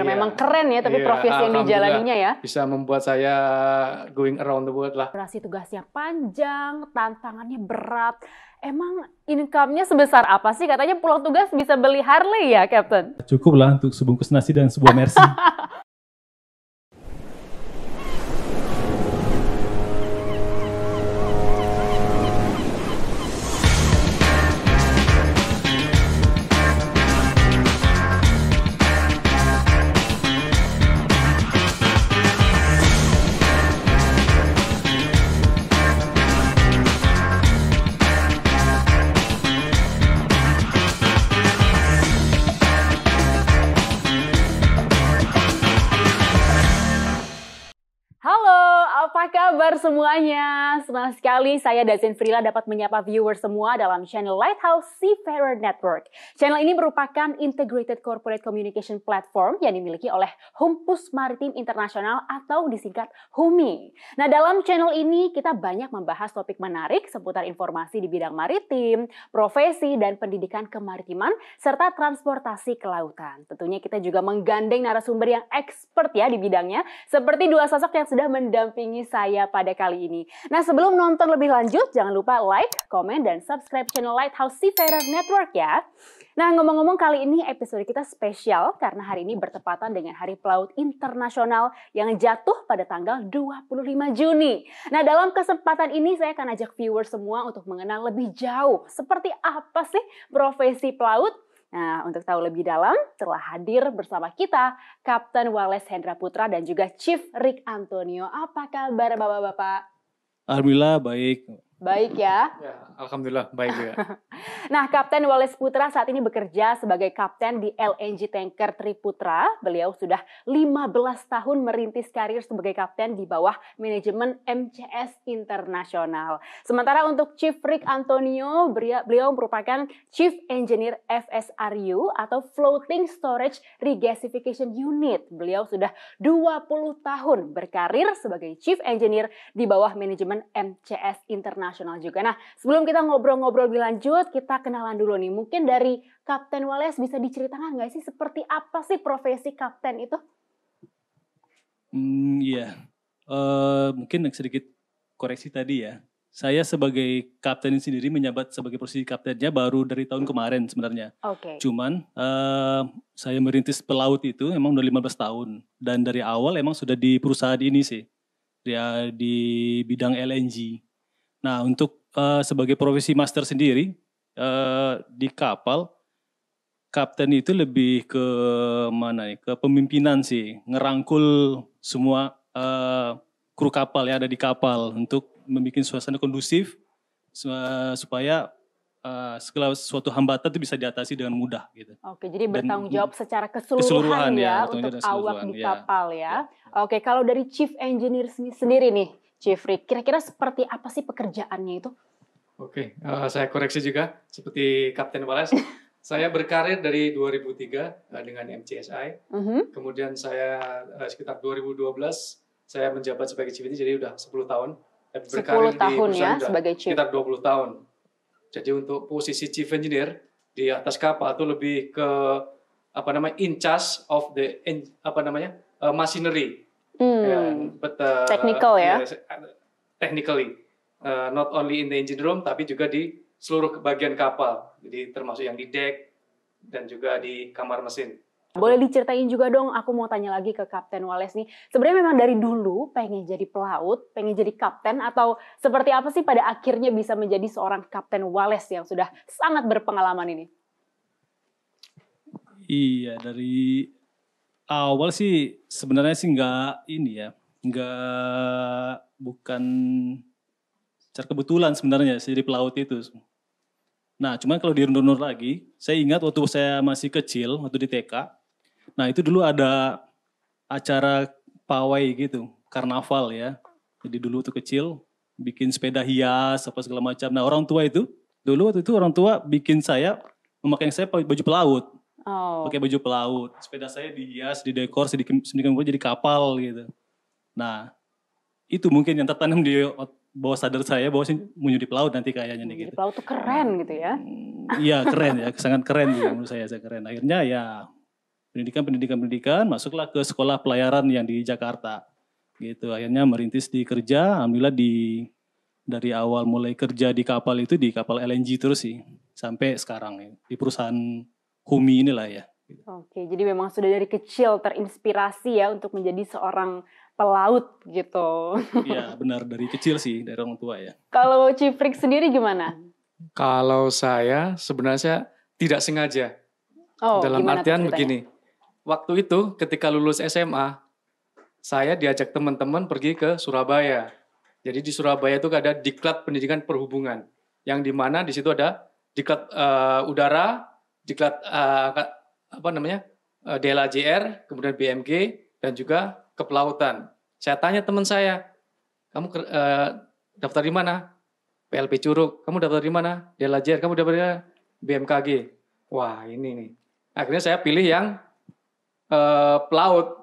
Karena yeah. memang keren ya, tapi yeah. profesi yang dijalaninya ya. Bisa membuat saya going around the world lah. Durasi tugasnya panjang, tantangannya berat. Emang income-nya sebesar apa sih? Katanya pulang tugas bisa beli Harley ya, Captain? Cukup lah untuk sebungkus nasi dan sebuah Mercy. kabar semuanya? Senang sekali saya Dazin Frila dapat menyapa viewer semua dalam channel Lighthouse Seafarer Network. Channel ini merupakan integrated corporate communication platform yang dimiliki oleh Humpus Maritim Internasional atau disingkat HUMI. Nah, dalam channel ini kita banyak membahas topik menarik seputar informasi di bidang maritim, profesi dan pendidikan kemaritiman serta transportasi kelautan. Tentunya kita juga menggandeng narasumber yang expert ya di bidangnya seperti dua sosok yang sudah mendampingi saya pada pada kali ini. Nah sebelum nonton lebih lanjut, jangan lupa like, komen, dan subscribe channel Lighthouse Seafarer Network ya. Nah ngomong-ngomong kali ini episode kita spesial karena hari ini bertepatan dengan Hari Pelaut Internasional yang jatuh pada tanggal 25 Juni. Nah dalam kesempatan ini saya akan ajak viewer semua untuk mengenal lebih jauh seperti apa sih profesi pelaut Nah, untuk tahu lebih dalam, telah hadir bersama kita Kapten Wales Hendra Putra dan juga Chief Rick Antonio. Apa kabar Bapak-Bapak? Alhamdulillah baik. Baik ya? ya Alhamdulillah, baik juga. nah, Kapten Wallace Putra saat ini bekerja sebagai kapten di LNG Tanker Triputra. Beliau sudah 15 tahun merintis karir sebagai kapten di bawah manajemen MCS Internasional. Sementara untuk Chief Rick Antonio, beliau merupakan Chief Engineer FSRU atau Floating Storage Regasification Unit. Beliau sudah 20 tahun berkarir sebagai Chief Engineer di bawah manajemen MCS Internasional internasional juga. Nah, sebelum kita ngobrol-ngobrol lebih lanjut, kita kenalan dulu nih. Mungkin dari Kapten Wales bisa diceritakan nggak sih seperti apa sih profesi kapten itu? Hmm, iya. Uh, mungkin sedikit koreksi tadi ya. Saya sebagai kapten sendiri menyabat sebagai posisi kaptennya baru dari tahun kemarin sebenarnya. Oke. Okay. Cuman uh, saya merintis pelaut itu emang udah 15 tahun dan dari awal emang sudah di perusahaan ini sih. Ya di bidang LNG. Nah, untuk uh, sebagai profesi master sendiri uh, di kapal, kapten itu lebih ke mana ya? Ke pemimpinan sih, ngerangkul semua uh, kru kapal yang ada di kapal untuk membuat suasana kondusif uh, supaya uh, segala suatu hambatan itu bisa diatasi dengan mudah gitu. Oke, jadi bertanggung jawab secara keseluruhan, keseluruhan ya, ya untuk awak di ya. kapal ya. ya. Oke, kalau dari chief engineer sendiri nih, Jeffrey. Kira-kira seperti apa sih pekerjaannya itu? Oke, okay. uh, eh, saya koreksi juga seperti Kapten Wallace. saya berkarir dari 2003 uh, eh, dengan MCSI. Uh mhm. -huh. Kemudian saya uh, sekitar 2012 saya menjabat sebagai ini, jadi udah 10 tahun. Tapi berkarir 10 tahun di ya sebagai chief. Sekitar 20 tahun. Jadi untuk posisi chief engineer di atas kapal itu lebih ke apa namanya in charge of the apa namanya uh, machinery Hmm. Yeah, but uh, technical ya. Yeah, technically, uh, not only in the engine room tapi juga di seluruh bagian kapal. Jadi termasuk yang di deck dan juga di kamar mesin. Boleh diceritain juga dong, aku mau tanya lagi ke Kapten Wales nih. Sebenarnya memang dari dulu pengen jadi pelaut, pengen jadi kapten atau seperti apa sih pada akhirnya bisa menjadi seorang Kapten Wales yang sudah sangat berpengalaman ini? Iya, dari awal sih sebenarnya sih nggak ini ya nggak bukan secara kebetulan sebenarnya sih di pelaut itu. Nah cuman kalau dirundur-rundur lagi, saya ingat waktu saya masih kecil waktu di TK, nah itu dulu ada acara pawai gitu, karnaval ya. Jadi dulu tuh kecil bikin sepeda hias apa segala macam. Nah orang tua itu dulu waktu itu orang tua bikin saya memakai saya baju pelaut. Oh. Pakai baju pelaut. Sepeda saya dihias, didekor, sedikit sedikit jadi kapal gitu. Nah, itu mungkin yang tertanam di bawah sadar saya bahwa menjadi pelaut nanti kayaknya nih gitu. Pelaut tuh keren gitu ya. Hmm, iya keren ya, sangat keren gitu menurut saya, saya keren. Akhirnya ya pendidikan pendidikan pendidikan masuklah ke sekolah pelayaran yang di Jakarta gitu. Akhirnya merintis di kerja, alhamdulillah di dari awal mulai kerja di kapal itu di kapal LNG terus sih sampai sekarang ya, di perusahaan Humi inilah ya. Oke, jadi memang sudah dari kecil terinspirasi ya untuk menjadi seorang pelaut gitu. Iya, benar dari kecil sih dari orang tua ya. Kalau Ciprik sendiri gimana? Kalau saya sebenarnya tidak sengaja. Oh, Dalam artian begini. Waktu itu ketika lulus SMA, saya diajak teman-teman pergi ke Surabaya. Jadi di Surabaya itu ada diklat pendidikan perhubungan, yang dimana di situ ada diklat uh, udara, diklat uh, apa namanya uh, eh, DLAJR, kemudian BMG dan juga kepelautan. Saya tanya teman saya, kamu uh, daftar di mana? PLP Curug. Kamu daftar di mana? DLAJR. Kamu daftar di mana? BMKG. Wah ini nih. Akhirnya saya pilih yang uh, pelaut.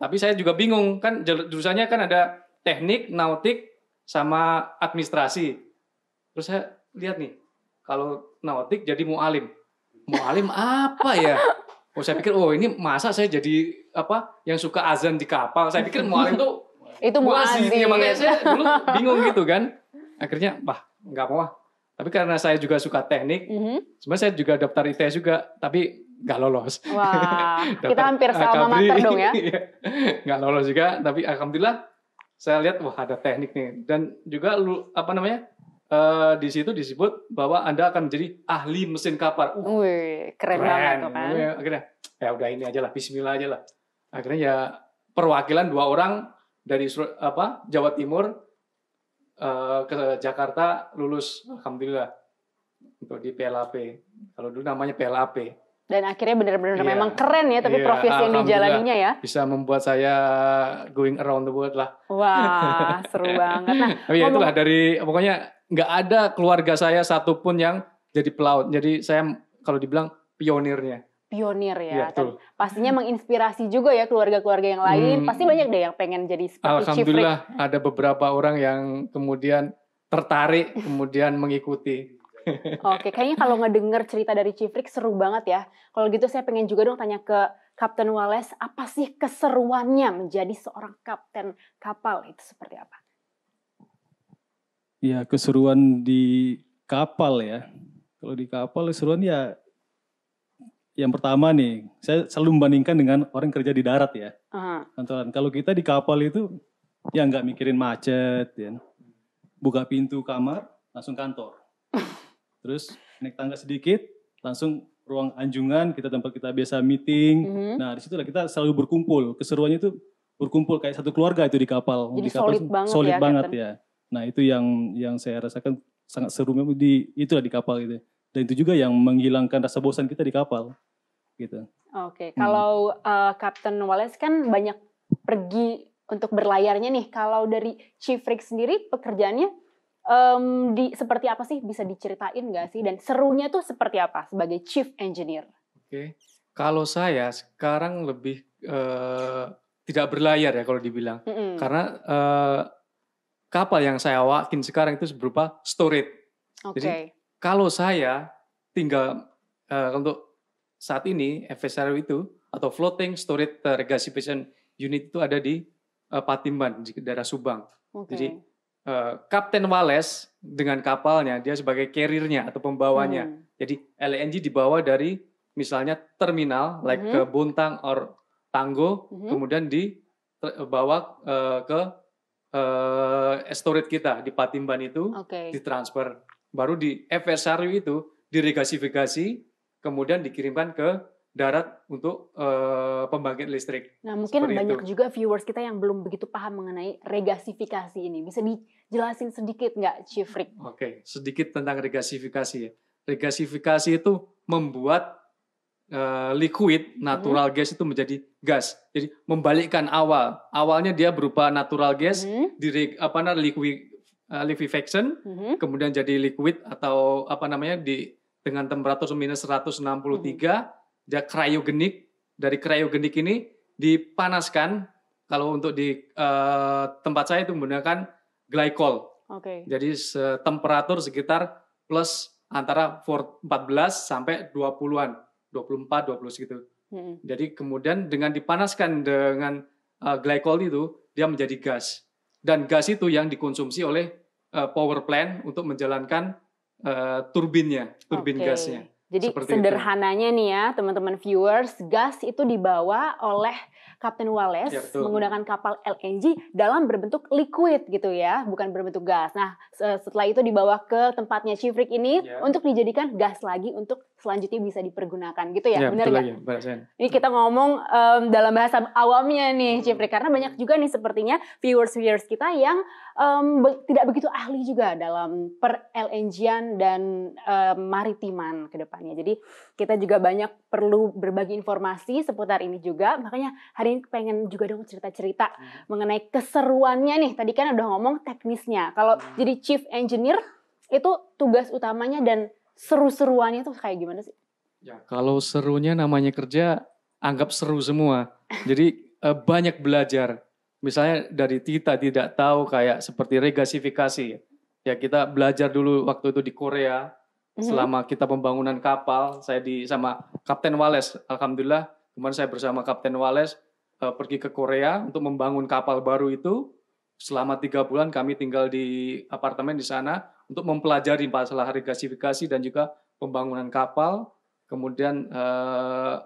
Tapi saya juga bingung kan jurusannya kan ada teknik, nautik, sama administrasi. Terus saya lihat nih, kalau nautik jadi mualim. Mualim apa ya? Oh saya pikir oh ini masa saya jadi apa yang suka azan di kapal. Saya pikir mualim tuh itu muazin. Ya, makanya saya dulu bingung gitu kan. Akhirnya bah nggak mau apa Tapi karena saya juga suka teknik, mm -hmm. sebenarnya saya juga daftar ITS juga, tapi nggak lolos. Wah, kita hampir sama mater dong ya. Iya. nggak lolos juga, tapi alhamdulillah saya lihat wah ada teknik nih dan juga lu apa namanya uh, di situ disebut bahwa Anda akan menjadi ahli mesin kapal. Uh, Wih, keren, banget tuh kan. akhirnya ya udah ini aja lah, bismillah aja lah. Akhirnya ya perwakilan dua orang dari apa Jawa Timur uh, ke Jakarta lulus alhamdulillah untuk di PLAP. Kalau dulu namanya PLAP. Dan akhirnya benar-benar yeah. memang keren ya, tapi yeah, profesi yang dijalaninya ya. Bisa membuat saya going around the world lah. Wah, seru banget. Nah, tapi ya itulah dari pokoknya nggak ada keluarga saya satupun yang jadi pelaut. Jadi saya kalau dibilang pionirnya. Pionir ya, ya pastinya menginspirasi juga ya keluarga-keluarga yang lain. Hmm, Pasti banyak deh yang pengen jadi seperti Alhamdulillah Cifrik. ada beberapa orang yang kemudian tertarik kemudian mengikuti. Oke, kayaknya kalau ngedenger cerita dari Cifrik seru banget ya. Kalau gitu saya pengen juga dong tanya ke Kapten Wallace, apa sih keseruannya menjadi seorang kapten kapal itu seperti apa? ya keseruan di kapal ya. Kalau di kapal keseruan ya yang pertama nih, saya selalu membandingkan dengan orang kerja di darat ya. Uh-huh. Kalau kita di kapal itu ya nggak mikirin macet ya. Buka pintu kamar, langsung kantor. Terus naik tangga sedikit, langsung ruang anjungan, kita tempat kita biasa meeting. Uh-huh. Nah, disitulah kita selalu berkumpul. Keseruannya itu berkumpul kayak satu keluarga itu di kapal. Jadi di kapal solid banget solid ya, Banget ya. Nah itu yang yang saya rasakan sangat seru memang di itulah di kapal gitu. Dan itu juga yang menghilangkan rasa bosan kita di kapal gitu. Oke, okay. kalau hmm. uh, eh, Kapten Wallace kan banyak pergi untuk berlayarnya nih. Kalau dari Chief Rick sendiri pekerjaannya um, di seperti apa sih bisa diceritain nggak sih dan serunya tuh seperti apa sebagai chief engineer? Oke, okay. kalau saya sekarang lebih uh, tidak berlayar ya kalau dibilang mm -hmm. karena uh, kapal yang saya awakin sekarang itu berupa storage. Okay. Jadi kalau saya tinggal uh, untuk saat ini FSRU itu atau floating storage eh, regasification unit itu ada di uh, Patimban di daerah Subang. Okay. Jadi uh, Kapten Wales dengan kapalnya dia sebagai carriernya atau pembawanya. Hmm. Jadi LNG dibawa dari misalnya terminal like -hmm. ke Bontang or Tanggo -hmm. kemudian dibawa uh, ke uh, storage kita di Patimban itu okay. ditransfer baru di FSRU itu diregasifikasi kemudian dikirimkan ke darat untuk uh, pembangkit listrik. Nah, mungkin Seperti banyak itu. juga viewers kita yang belum begitu paham mengenai regasifikasi ini. Bisa dijelasin sedikit nggak, Chiefrik? Oke, okay. sedikit tentang regasifikasi ya. Regasifikasi itu membuat uh, liquid, natural hmm. gas itu menjadi gas. Jadi membalikkan awal. Awalnya dia berupa natural gas, hmm. di apa namanya liquid uh, eh, liquefaction, hmm. kemudian jadi liquid atau apa namanya di dengan temperatur minus 163, hmm. dia kriogenik. Dari kriogenik ini dipanaskan. Kalau untuk di uh, tempat saya itu menggunakan glycol. Okay. Jadi temperatur sekitar plus antara 14 sampai 20-an 24 20 segitu. Hmm. Jadi kemudian dengan dipanaskan dengan uh, glycol itu dia menjadi gas. Dan gas itu yang dikonsumsi oleh uh, power plant untuk menjalankan uh, turbinnya, turbin okay. gasnya. Jadi Seperti sederhananya itu. nih ya teman-teman viewers, gas itu dibawa oleh Kapten Wallace ya, menggunakan kapal LNG dalam berbentuk liquid gitu ya, bukan berbentuk gas. Nah, setelah itu dibawa ke tempatnya Chivrik ini ya. untuk dijadikan gas lagi untuk selanjutnya bisa dipergunakan gitu ya, ya benar nggak? ini kita ngomong um, dalam bahasa awamnya nih hmm. Shifrik, karena banyak juga nih sepertinya viewers-viewers kita yang um, be tidak begitu ahli juga dalam per lng dan um, maritiman ke depan misalnya. Jadi kita juga banyak perlu berbagi informasi seputar ini juga. Makanya hari ini pengen juga dong cerita-cerita hmm. mengenai keseruannya nih. Tadi kan udah ngomong teknisnya. Kalau hmm. jadi chief engineer itu tugas utamanya dan seru-seruannya tuh kayak gimana sih? Ya, kalau serunya namanya kerja anggap seru semua. Jadi eh, banyak belajar. Misalnya dari kita tidak tahu kayak seperti regasifikasi. Ya kita belajar dulu waktu itu di Korea hmm Selama kita pembangunan kapal, saya di sama Kapten Wales, alhamdulillah kemarin saya bersama Kapten Wales uh, pergi ke Korea untuk membangun kapal baru itu. Selama tiga bulan kami tinggal di apartemen di sana untuk mempelajari masalah regasifikasi dan juga pembangunan kapal. Kemudian uh,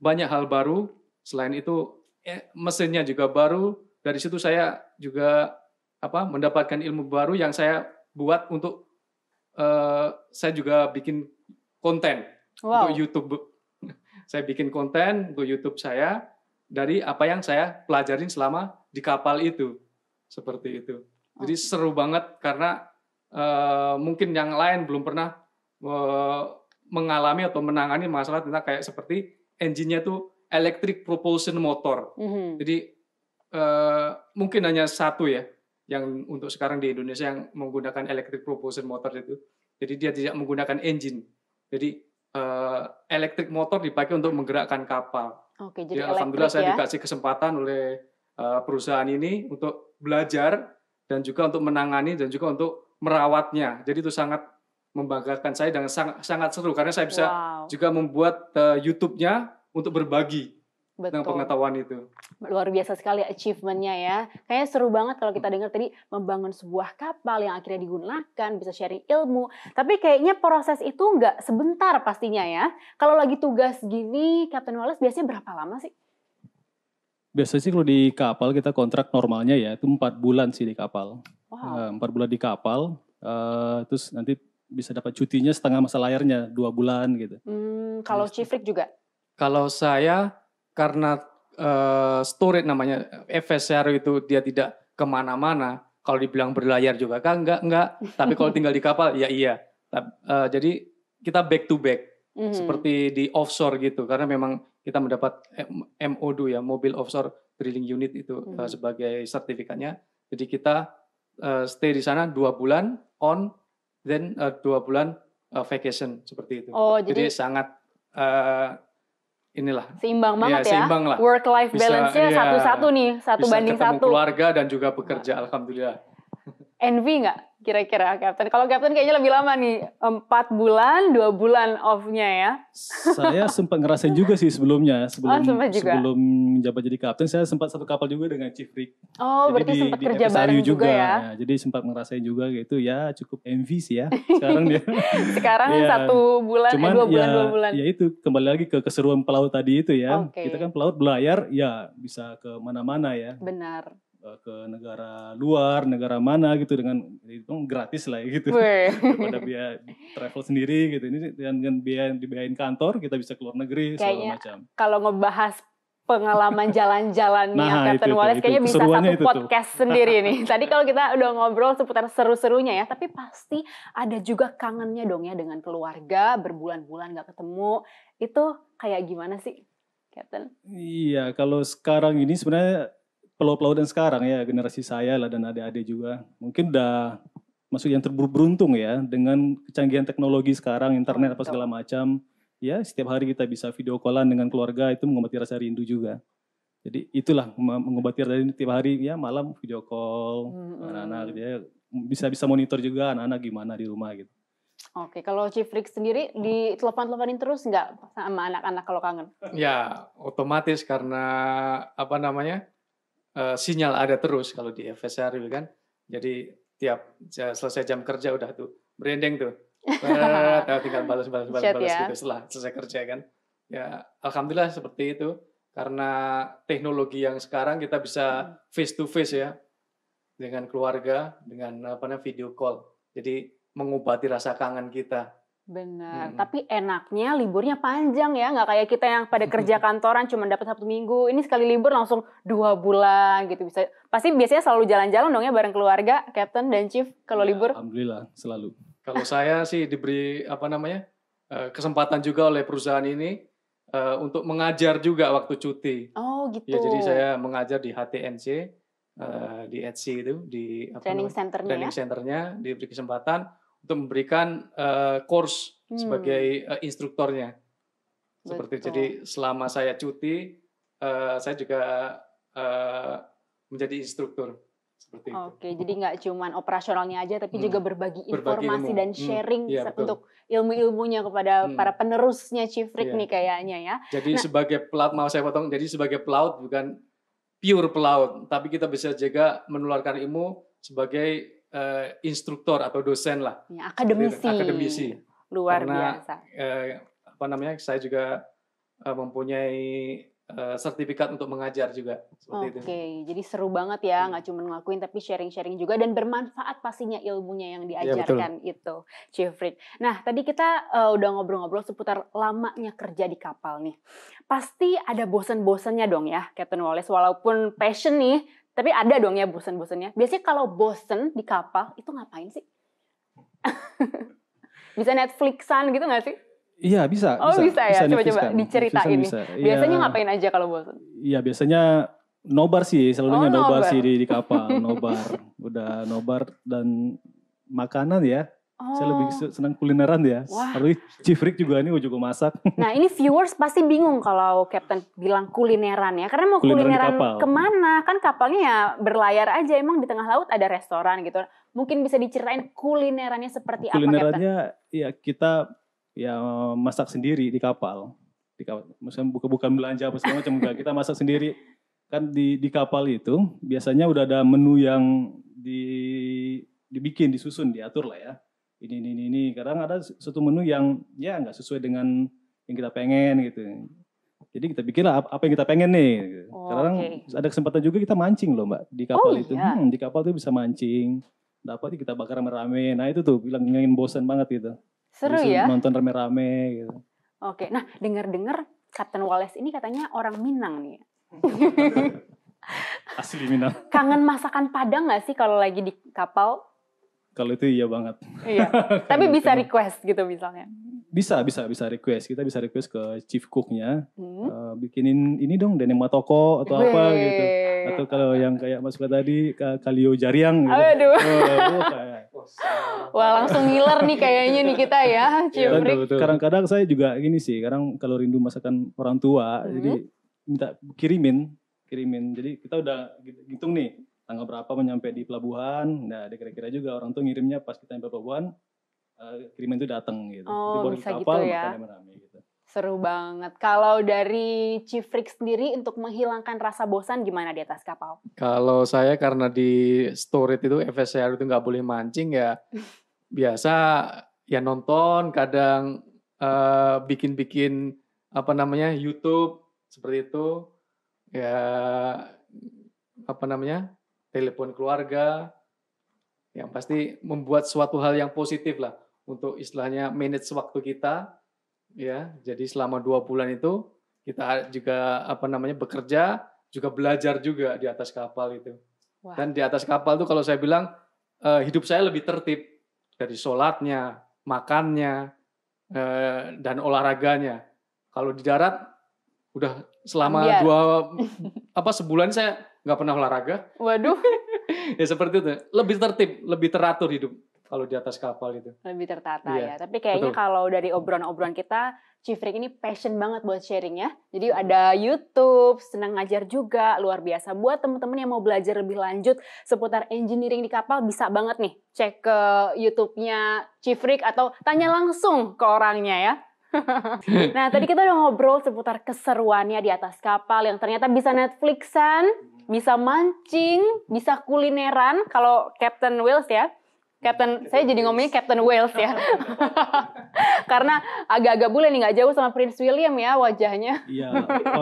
banyak hal baru. Selain itu eh, mesinnya juga baru. Dari situ saya juga apa mendapatkan ilmu baru yang saya buat untuk Eh, saya juga bikin konten wow. untuk YouTube. saya bikin konten untuk YouTube saya dari apa yang saya pelajarin selama di kapal itu, seperti itu. Jadi okay. seru banget karena uh, mungkin yang lain belum pernah uh, mengalami atau menangani masalah tentang kayak seperti engine-nya itu electric propulsion motor. Mm -hmm. Jadi uh, mungkin hanya satu ya yang untuk sekarang di Indonesia yang menggunakan electric propulsion motor itu. Jadi dia tidak menggunakan engine. Jadi uh, electric motor dipakai untuk menggerakkan kapal. Oke, jadi, ya, alhamdulillah ya. saya dikasih kesempatan oleh uh, perusahaan ini untuk belajar dan juga untuk menangani dan juga untuk merawatnya. Jadi itu sangat membanggakan saya dan sangat, sangat seru karena saya bisa wow. juga membuat uh, YouTube-nya untuk berbagi Betul. dengan pengetahuan itu. Luar biasa sekali achievementnya ya. Kayaknya seru banget kalau kita hmm. dengar tadi membangun sebuah kapal yang akhirnya digunakan, bisa sharing ilmu. Tapi kayaknya proses itu nggak sebentar pastinya ya. Kalau lagi tugas gini, Captain Wallace biasanya berapa lama sih? Biasanya sih kalau di kapal kita kontrak normalnya ya, itu empat bulan sih di kapal. Wow. Eh, empat bulan di kapal, uh, terus nanti bisa dapat cutinya setengah masa layarnya, dua bulan gitu. Hmm, kalau Cifrik juga? Kalau saya karena uh, storage namanya FSR itu dia tidak kemana-mana. Kalau dibilang berlayar juga kan enggak enggak. Tapi kalau tinggal di kapal ya iya. Uh, jadi kita back to back mm-hmm. seperti di offshore gitu karena memang kita mendapat eh, MOU ya mobil offshore drilling unit itu mm-hmm. uh, sebagai sertifikatnya. Jadi kita uh, stay di sana dua bulan on then uh, dua bulan uh, vacation seperti itu. Oh, jadi, jadi sangat uh, inilah seimbang iya, banget ya, seimbang Lah. work life balance-nya iya, satu-satu nih satu bisa banding satu keluarga dan juga bekerja alhamdulillah envy nggak kira-kira Captain? Kalau Captain kayaknya lebih lama nih, empat bulan, dua bulan off-nya ya. Saya sempat ngerasain juga sih sebelumnya, oh, sebelum oh, sempat juga. sebelum menjabat jadi Captain, saya sempat satu kapal juga dengan Chief Rick. Oh, jadi berarti di, sempat di kerja FSRU bareng juga, juga ya. ya. Jadi sempat ngerasain juga gitu ya, cukup envy sih ya. Sekarang dia. Sekarang ya, satu bulan, eh, cuman eh, dua bulan, ya, dua bulan. Ya itu kembali lagi ke keseruan pelaut tadi itu ya. Okay. Kita kan pelaut belayar, ya bisa ke mana-mana ya. Benar. Eh, ke negara luar, negara mana gitu dengan ya itu kan gratis lah ya gitu. Daripada biaya travel sendiri gitu. Ini dengan biaya dibayarin kantor kita bisa keluar negeri Kayaknya segala macam. Kalau ngebahas pengalaman jalan-jalan nah, ya Captain Wallace itu, kayaknya itu. bisa satu podcast sendiri nih. Tadi kalau kita udah ngobrol seputar seru-serunya ya, tapi pasti ada juga kangennya dong ya dengan keluarga berbulan-bulan gak ketemu. Itu kayak gimana sih, Captain? Iya, kalau sekarang ini sebenarnya pelaut dan sekarang ya, generasi saya lah dan adik-adik juga, mungkin udah masuk yang terberuntung ya dengan kecanggihan teknologi sekarang, internet apa segala macam. Ya, setiap hari kita bisa video callan dengan keluarga itu mengobati rasa rindu juga. Jadi itulah mengobati dari setiap hari ya malam video call anak-anak dia gitu ya, bisa bisa monitor juga anak-anak gimana di rumah gitu. Oke, kalau Cifrik sendiri di telepon-teleponin terus nggak sama anak-anak kalau kangen? Ya, otomatis karena apa namanya? uh, sinyal ada terus kalau di FSR itu kan. Jadi tiap selesai jam kerja udah tuh berendeng tuh. Nah, tinggal balas balas balas, balas ya. gitu setelah selesai kerja kan. Ya alhamdulillah seperti itu karena teknologi yang sekarang kita bisa face to face ya dengan keluarga dengan apa namanya video call. Jadi mengobati rasa kangen kita Benar. Hmm. Tapi enaknya liburnya panjang ya, nggak kayak kita yang pada kerja kantoran cuma dapat satu minggu. Ini sekali libur langsung dua bulan gitu bisa. Pasti biasanya selalu jalan-jalan dong ya bareng keluarga, Captain dan Chief kalau ya, libur. Alhamdulillah selalu. Kalau saya sih diberi apa namanya eh, kesempatan juga oleh perusahaan ini eh, untuk mengajar juga waktu cuti. Oh gitu. Ya jadi saya mengajar di HTNC eh, di Etsy itu di apa training centernya. Training ya. centernya diberi kesempatan untuk memberikan uh, course hmm. sebagai uh, eh, instrukturnya. Seperti Betul. jadi selama saya cuti, uh, saya juga uh, menjadi instruktur. Seperti Oke, jadi nggak cuman operasionalnya aja, tapi hmm. juga berbagi informasi berbagi dan hmm. sharing hmm. ya, untuk ilmu-ilmunya kepada hmm. para penerusnya Cifrik ya. nih kayaknya ya. Jadi nah, sebagai pelaut, mau saya potong, jadi sebagai pelaut bukan pure pelaut, tapi kita bisa juga menularkan ilmu sebagai uh, eh, instruktur atau dosen lah. Ya, akademisi. Akademisi. Luar Karena, biasa. Uh, apa namanya? Saya juga uh, mempunyai sertifikat untuk mengajar juga. Oke, okay. jadi seru banget ya, hmm. nggak hmm. cuma ngelakuin tapi sharing-sharing juga dan bermanfaat pastinya ilmunya yang iya, diajarkan ya, itu, Cifrik. Nah, tadi kita uh, udah ngobrol-ngobrol seputar lamanya kerja di kapal nih. Pasti ada bosan-bosannya dong ya, Captain Wallace. Walaupun passion nih tapi ada dong ya bosen-bosennya. Biasanya kalau bosen di kapal itu ngapain sih? bisa Netflixan gitu gak sih? Iya bisa. Oh bisa, bisa ya, coba-coba diceritain ya. bisa, iya. Biasanya ya, ngapain aja kalau bosen? Iya biasanya nobar sih, selalunya oh, nobar. nobar sih di, di kapal, nobar. Udah nobar dan makanan ya. Oh. Saya lebih oh. senang kulineran ya. Harusnya Tapi Cifrik juga ini juga masak. Nah ini viewers pasti bingung kalau Captain bilang kulineran ya. Karena mau kulineran, kulineran kemana? Kan kapalnya ya berlayar aja. Emang di tengah laut ada restoran gitu. Mungkin bisa diceritain kulinerannya seperti kulinerannya, apa Captain? Kulinerannya ya kita ya masak sendiri di kapal. Di kapal. Misalnya bukan belanja apa segala macam. Kita masak sendiri. Kan di, di kapal itu biasanya udah ada menu yang di dibikin, disusun, diatur lah ya ini ini ini, ini. kadang ada satu menu yang ya nggak sesuai dengan yang kita pengen gitu jadi kita lah apa yang kita pengen nih gitu. oh, kadang okay. ada kesempatan juga kita mancing loh mbak di kapal oh, itu iya. hmm, di kapal itu bisa mancing dapat kita bakar rame-rame nah itu tuh bilang ngingin bosan banget gitu seru bisa ya nonton rame-rame gitu oke okay. nah dengar-dengar Captain Wallace ini katanya orang Minang nih Asli Minang. Kangen masakan Padang nggak sih kalau lagi di kapal? Kalau itu iya banget. Iya. Tapi bisa request gitu misalnya. Bisa, bisa, bisa request. Kita bisa request ke chief cooknya, hmm. uh, bikinin ini dong denema toko atau Wee. apa gitu. Atau kalau yang kayak Mas tadi kalio jariang gitu. Aduh. Oh, iya, iya. Wah langsung ngiler nih kayaknya nih kita ya, iya, Cimrik. Kadang-kadang saya juga gini sih, kadang kalau rindu masakan orang tua, hmm. jadi minta kirimin, kirimin. Jadi kita udah hitung gitu, nih tanggal berapa menyampe di pelabuhan. Nah, ada kira-kira juga orang tuh ngirimnya pas kita nyampe pelabuhan, uh, kiriman itu datang gitu. Oh, Jadi, bisa kapal, gitu ya. Rame, gitu. Seru banget. Kalau dari Chief Rick sendiri untuk menghilangkan rasa bosan gimana di atas kapal? Kalau saya karena di storage itu FSR itu nggak boleh mancing ya, biasa ya nonton, kadang bikin eh, bikin-bikin apa namanya YouTube seperti itu ya apa namanya telepon keluarga, yang pasti membuat suatu hal yang positif lah untuk istilahnya manage waktu kita ya jadi selama dua bulan itu kita juga apa namanya bekerja juga belajar juga di atas kapal itu wow. dan di atas kapal tuh kalau saya bilang eh, hidup saya lebih tertib dari sholatnya makannya eh, dan olahraganya kalau di darat udah selama Biar. dua apa sebulan saya nggak pernah olahraga. Waduh. ya seperti itu. Lebih tertib, lebih teratur hidup kalau di atas kapal itu. Lebih tertata iya. ya. Tapi kayaknya Betul. kalau dari obrolan-obrolan kita, Chief Cifrik ini passion banget buat sharing ya. Jadi hmm. ada YouTube, senang ngajar juga, luar biasa. Buat teman-teman yang mau belajar lebih lanjut seputar engineering di kapal, bisa banget nih cek ke YouTube-nya Chief Cifrik atau tanya langsung ke orangnya ya. nah, tadi kita udah ngobrol seputar keseruannya di atas kapal yang ternyata bisa Netflixan, bisa mancing, bisa kulineran kalau Captain Wales ya. Captain, saya jadi ngomongnya Captain Wales ya. Karena agak-agak bule nih, gak jauh sama Prince William ya wajahnya. Iya,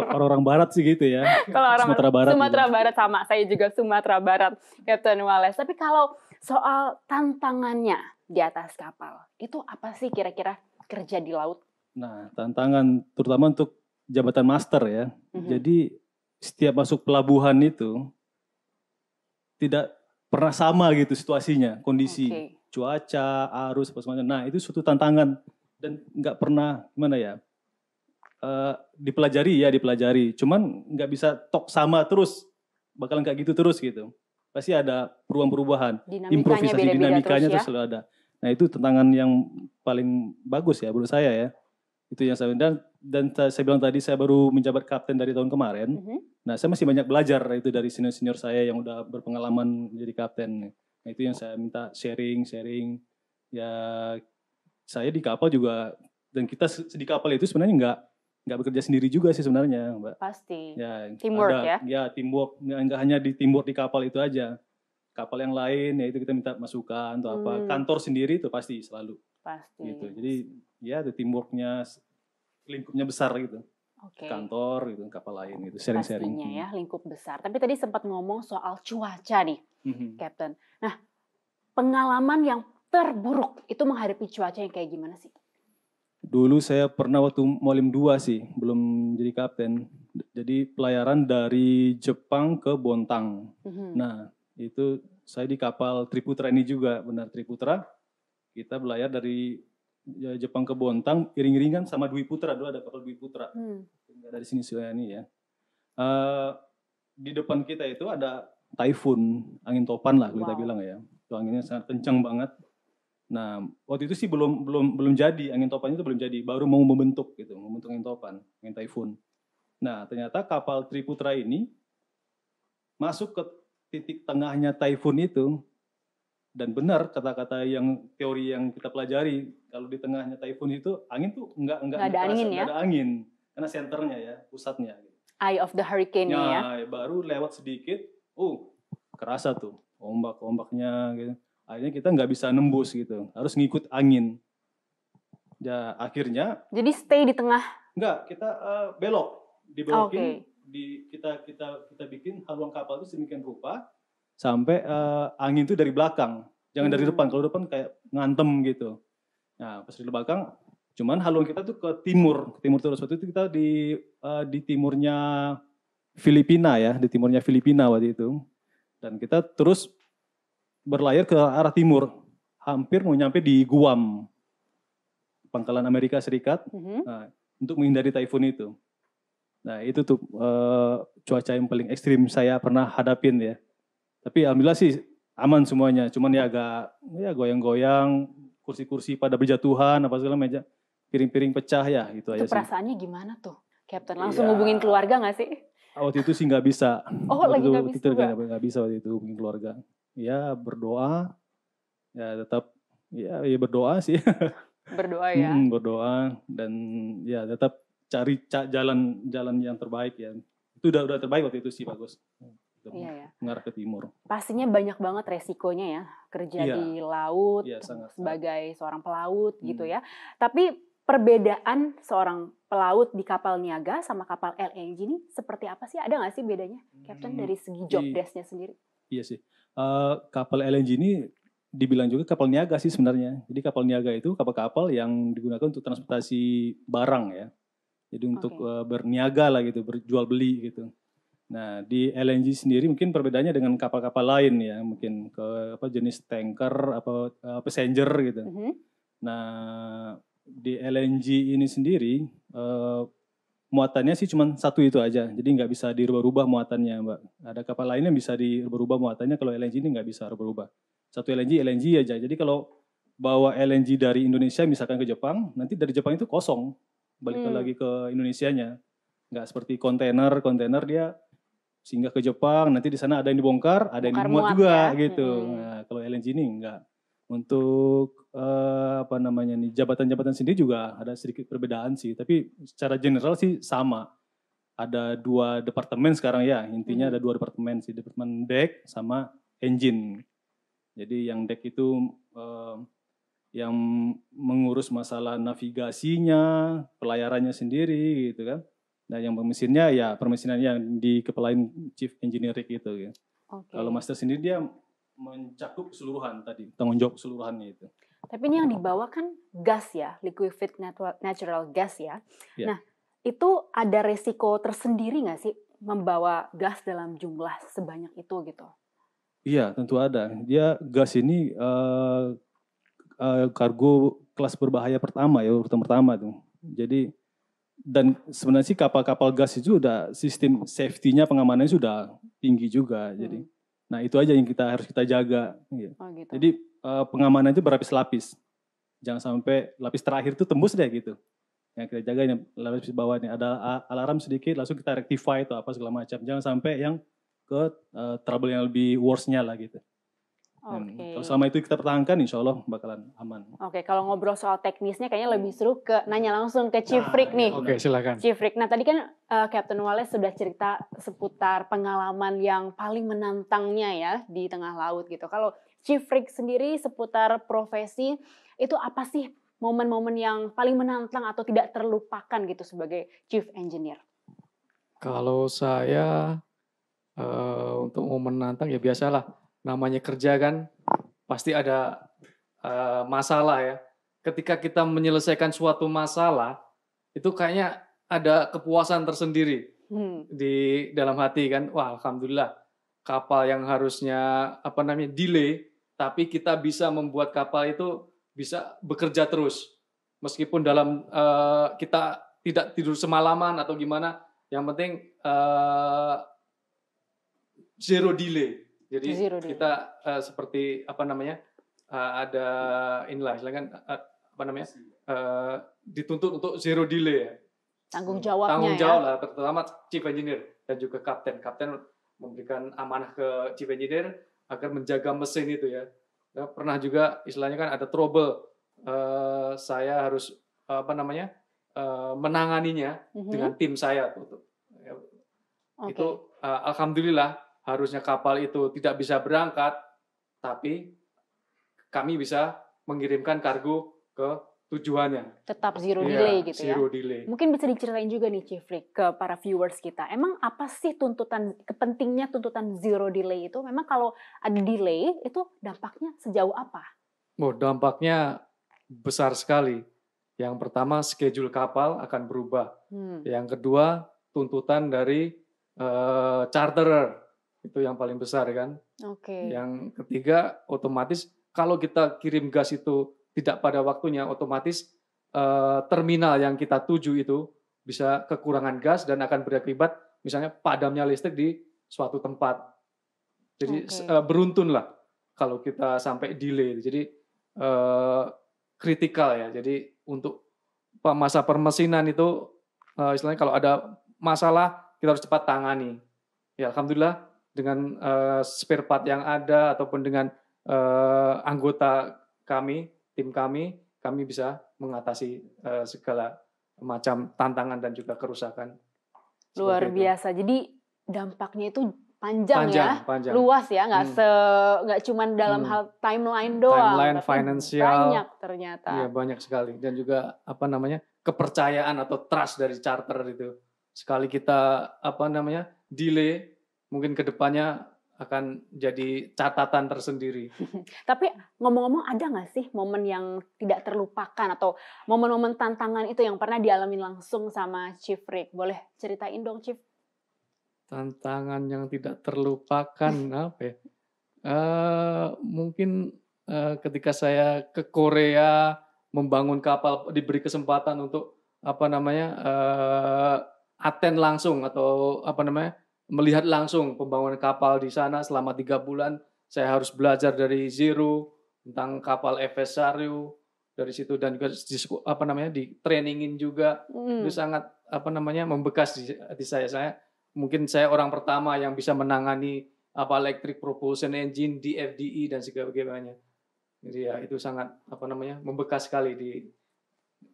orang-orang barat sih gitu ya. Kalau orang Sumatera Barat. Sumatera juga. Gitu. Barat sama, saya juga Sumatera Barat, Captain Wales. Tapi kalau soal tantangannya di atas kapal, itu apa sih kira-kira kerja di laut? Nah, tantangan terutama untuk jabatan master ya. Mm-hmm. Jadi setiap masuk pelabuhan itu tidak pernah sama gitu situasinya, kondisi okay. cuaca, arus apa semuanya Nah, itu suatu tantangan dan nggak pernah gimana ya? Uh, dipelajari ya dipelajari, cuman nggak bisa tok sama terus, bakalan kayak gitu terus gitu. Pasti ada perubahan-perubahan, improvisasi dinamikanya terus, ya? terus selalu ada. Nah itu tantangan yang paling bagus ya menurut saya ya itu yang saya dan dan saya bilang tadi saya baru menjabat kapten dari tahun kemarin. Mm -hmm. Nah, saya masih banyak belajar itu dari senior-senior saya yang udah berpengalaman menjadi kapten. Nah, itu yang saya minta sharing-sharing. Ya saya di kapal juga dan kita di kapal itu sebenarnya nggak nggak bekerja sendiri juga sih sebenarnya, Mbak. Pasti. Ya, teamwork ada, ya. Ya, teamwork nggak hanya di teamwork di kapal itu aja. Kapal yang lain ya itu kita minta masukan atau hmm. apa. Kantor sendiri itu pasti selalu. Pasti. Gitu. Jadi ya ada teamworknya lingkupnya besar gitu okay. kantor gitu kapal lain gitu sharing-sharing pastinya ya hmm. lingkup besar tapi tadi sempat ngomong soal cuaca nih mm-hmm. Captain nah pengalaman yang terburuk itu menghadapi cuaca yang kayak gimana sih dulu saya pernah waktu molim dua sih belum jadi kapten jadi pelayaran dari Jepang ke Bontang mm-hmm. nah itu saya di kapal Triputra ini juga benar Triputra kita belayar dari Ya, Jepang ke Bontang iring-iringan sama Dwi Putra dulu ada kapal Dwi Putra hmm. dari sini Siliani ya uh, di depan kita itu ada typhoon angin topan lah wow. kita bilang ya itu anginnya sangat kencang banget nah waktu itu sih belum belum belum jadi angin topan itu belum jadi baru mau membentuk gitu membentuk angin topan angin typhoon nah ternyata kapal Triputra ini masuk ke titik tengahnya typhoon itu dan benar kata-kata yang teori yang kita pelajari kalau di tengahnya typhoon itu angin tuh nggak nggak ada angin ya ada angin karena senternya ya pusatnya eye of the hurricane ya, ya baru lewat sedikit oh kerasa tuh ombak-ombaknya gitu akhirnya kita nggak bisa nembus gitu harus ngikut angin ya akhirnya jadi stay di tengah nggak kita uh, belok dibelokin okay. di kita kita kita bikin haluan kapal itu sedemikian rupa sampai uh, angin itu dari belakang jangan hmm. dari depan kalau depan kayak ngantem gitu nah pas dari belakang cuman haluan kita tuh ke timur ke timur terus waktu itu kita di uh, di timurnya Filipina ya di timurnya Filipina waktu itu dan kita terus berlayar ke arah timur hampir mau nyampe di Guam pangkalan Amerika Serikat -hmm. nah, untuk menghindari typhoon itu nah itu tuh uh, cuaca yang paling ekstrim saya pernah hadapin ya tapi alhamdulillah sih aman semuanya. Cuman ya agak ya goyang-goyang, kursi-kursi pada berjatuhan apa segala meja, piring-piring pecah ya gitu itu aja. Perasaannya sih. gimana tuh, Captain? Iya. Langsung ya. hubungin keluarga nggak sih? Ah, waktu itu sih nggak bisa. Oh waktu lagi nggak bisa. Itu nggak bisa waktu itu hubungin keluarga. Ya berdoa, ya tetap ya, ya berdoa sih. Berdoa ya. Hmm, berdoa dan ya tetap cari jalan jalan yang terbaik ya. Itu udah udah terbaik waktu itu sih bagus gitu iya, iya, mengarah ke timur. Pastinya banyak banget resikonya ya kerja iya. di laut iya, sangat, sebagai sangat. seorang pelaut gitu hmm. gitu ya. Tapi perbedaan seorang pelaut di kapal niaga sama kapal LNG ini seperti apa sih? Ada nggak sih bedanya, Captain hmm. dari segi job iya. desknya sendiri? Iya sih. Uh, kapal LNG ini dibilang juga kapal niaga sih sebenarnya. Jadi kapal niaga itu kapal-kapal yang digunakan untuk transportasi barang ya. Jadi untuk okay. Eh, berniaga lah gitu, berjual beli gitu. Nah, di LNG sendiri mungkin perbedaannya dengan kapal-kapal lain ya, mungkin ke apa jenis tanker apa uh, passenger gitu. Mm -hmm. Nah, di LNG ini sendiri uh, muatannya sih cuma satu itu aja, jadi nggak bisa dirubah-rubah muatannya, Mbak. Ada kapal lain yang bisa dirubah-rubah muatannya, kalau LNG ini nggak bisa berubah. Satu LNG, LNG aja. Jadi kalau bawa LNG dari Indonesia misalkan ke Jepang, nanti dari Jepang itu kosong, balik hmm. lagi ke Indonesianya. Nggak seperti kontainer, kontainer dia sehingga ke Jepang, nanti di sana ada yang dibongkar, ada yang dimuat juga ya. gitu. Hmm. Nah, kalau LNG ini enggak. Untuk uh, apa namanya nih jabatan-jabatan sendiri juga ada sedikit perbedaan sih, tapi secara general sih sama. Ada dua departemen sekarang ya, intinya hmm. ada dua departemen sih, departemen deck sama engine. Jadi yang deck itu uh, yang mengurus masalah navigasinya, pelayarannya sendiri gitu kan Nah, yang permesinnya ya permesinan yang di kepalain chief engineering itu ya. Okay. Kalau master sendiri dia mencakup keseluruhan tadi, tanggung jawab keseluruhannya itu. Tapi ini yang dibawa kan gas ya, liquefied natural gas ya. Yeah. Nah, itu ada resiko tersendiri nggak sih membawa gas dalam jumlah sebanyak itu gitu? Iya, tentu ada. Dia gas ini uh, uh, kargo kelas berbahaya pertama ya, urutan pertama tuh. Jadi dan sebenarnya sih kapal-kapal gas itu sudah sistem safety-nya pengamanannya sudah tinggi juga. Hmm. Jadi, nah itu aja yang kita harus kita jaga. Iya. Oh, gitu. Jadi uh, eh, pengamanannya itu berlapis-lapis. Jangan sampai lapis terakhir itu tembus deh gitu. Yang kita jaga yang lapis bawah ini ada alarm sedikit, langsung kita rectify atau apa segala macam. Jangan sampai yang ke uh, trouble yang lebih worse-nya lah gitu. Okay. Kalau selama itu kita pertahankan, insya Allah bakalan aman. Oke, okay, kalau ngobrol soal teknisnya kayaknya lebih seru ke nanya langsung ke Chief nah, iya, nih. Oke, okay, silakan. Rick, Nah, tadi kan uh, Captain Wallace sudah cerita seputar pengalaman yang paling menantangnya ya di tengah laut gitu. Kalau Chief Rick sendiri seputar profesi itu apa sih momen-momen yang paling menantang atau tidak terlupakan gitu sebagai Chief Engineer? Kalau saya uh, untuk momen menantang ya biasalah namanya kerja kan pasti ada uh, masalah ya. Ketika kita menyelesaikan suatu masalah, itu kayaknya ada kepuasan tersendiri hmm. di dalam hati kan. Wah, alhamdulillah kapal yang harusnya apa namanya delay, tapi kita bisa membuat kapal itu bisa bekerja terus meskipun dalam uh, kita tidak tidur semalaman atau gimana yang penting uh, zero delay jadi zero kita uh, seperti apa namanya uh, ada inilah silakan uh, eh, apa namanya uh, dituntut untuk zero delay ya. Tanggung jawabnya. Tanggung ya. jawab ya. lah, terutama chief engineer dan juga kapten. Kapten memberikan amanah ke chief engineer agar menjaga mesin itu ya. ya pernah juga istilahnya kan ada trouble, uh, saya harus uh, apa namanya uh, menanganinya mm -hmm. dengan tim saya. tuh. Okay. Itu uh, alhamdulillah harusnya kapal itu tidak bisa berangkat, tapi kami bisa mengirimkan kargo ke tujuannya. Tetap zero yeah, delay gitu ya? zero ya. delay. Mungkin bisa diceritain juga nih Cifri ke para viewers kita. Emang apa sih tuntutan kepentingnya tuntutan zero delay itu? Memang kalau ada delay itu dampaknya sejauh apa? Oh, dampaknya besar sekali. Yang pertama schedule kapal akan berubah. Hmm. Yang kedua tuntutan dari uh, charterer itu yang paling besar kan. Oke. Okay. Yang ketiga otomatis kalau kita kirim gas itu tidak pada waktunya otomatis eh, terminal yang kita tuju itu bisa kekurangan gas dan akan berakibat misalnya padamnya listrik di suatu tempat. Jadi okay. eh, beruntun lah kalau kita sampai delay. Jadi eh, kritikal ya. Jadi untuk masa permesinan itu eh, istilahnya kalau ada masalah kita harus cepat tangani. Ya alhamdulillah dengan uh, spare part yang ada ataupun dengan uh, anggota kami, tim kami, kami bisa mengatasi uh, segala macam tantangan dan juga kerusakan. Luar itu. biasa. Jadi dampaknya itu panjang, ya. panjang ya, panjang. luas ya, nggak hmm. se nggak cuma dalam hmm. hal timeline doang. Timeline finansial. Banyak ternyata. Iya banyak sekali dan juga apa namanya kepercayaan atau trust dari charter itu. Sekali kita apa namanya delay mungkin kedepannya akan jadi catatan tersendiri. Tapi ngomong-ngomong ada nggak sih momen yang tidak terlupakan atau momen-momen tantangan itu yang pernah dialami langsung sama Chief Rick? Boleh ceritain dong Chief? Tantangan yang tidak terlupakan apa ya? Uh, mungkin uh, ketika saya ke Korea membangun kapal diberi kesempatan untuk apa namanya uh, aten langsung atau apa namanya melihat langsung pembangunan kapal di sana selama tiga bulan. Saya harus belajar dari zero tentang kapal FS dari situ dan juga di, apa namanya di trainingin juga mm. itu sangat apa namanya membekas di, di saya saya mungkin saya orang pertama yang bisa menangani apa electric propulsion engine di fdi e, dan segala Jadi ya itu sangat apa namanya membekas sekali di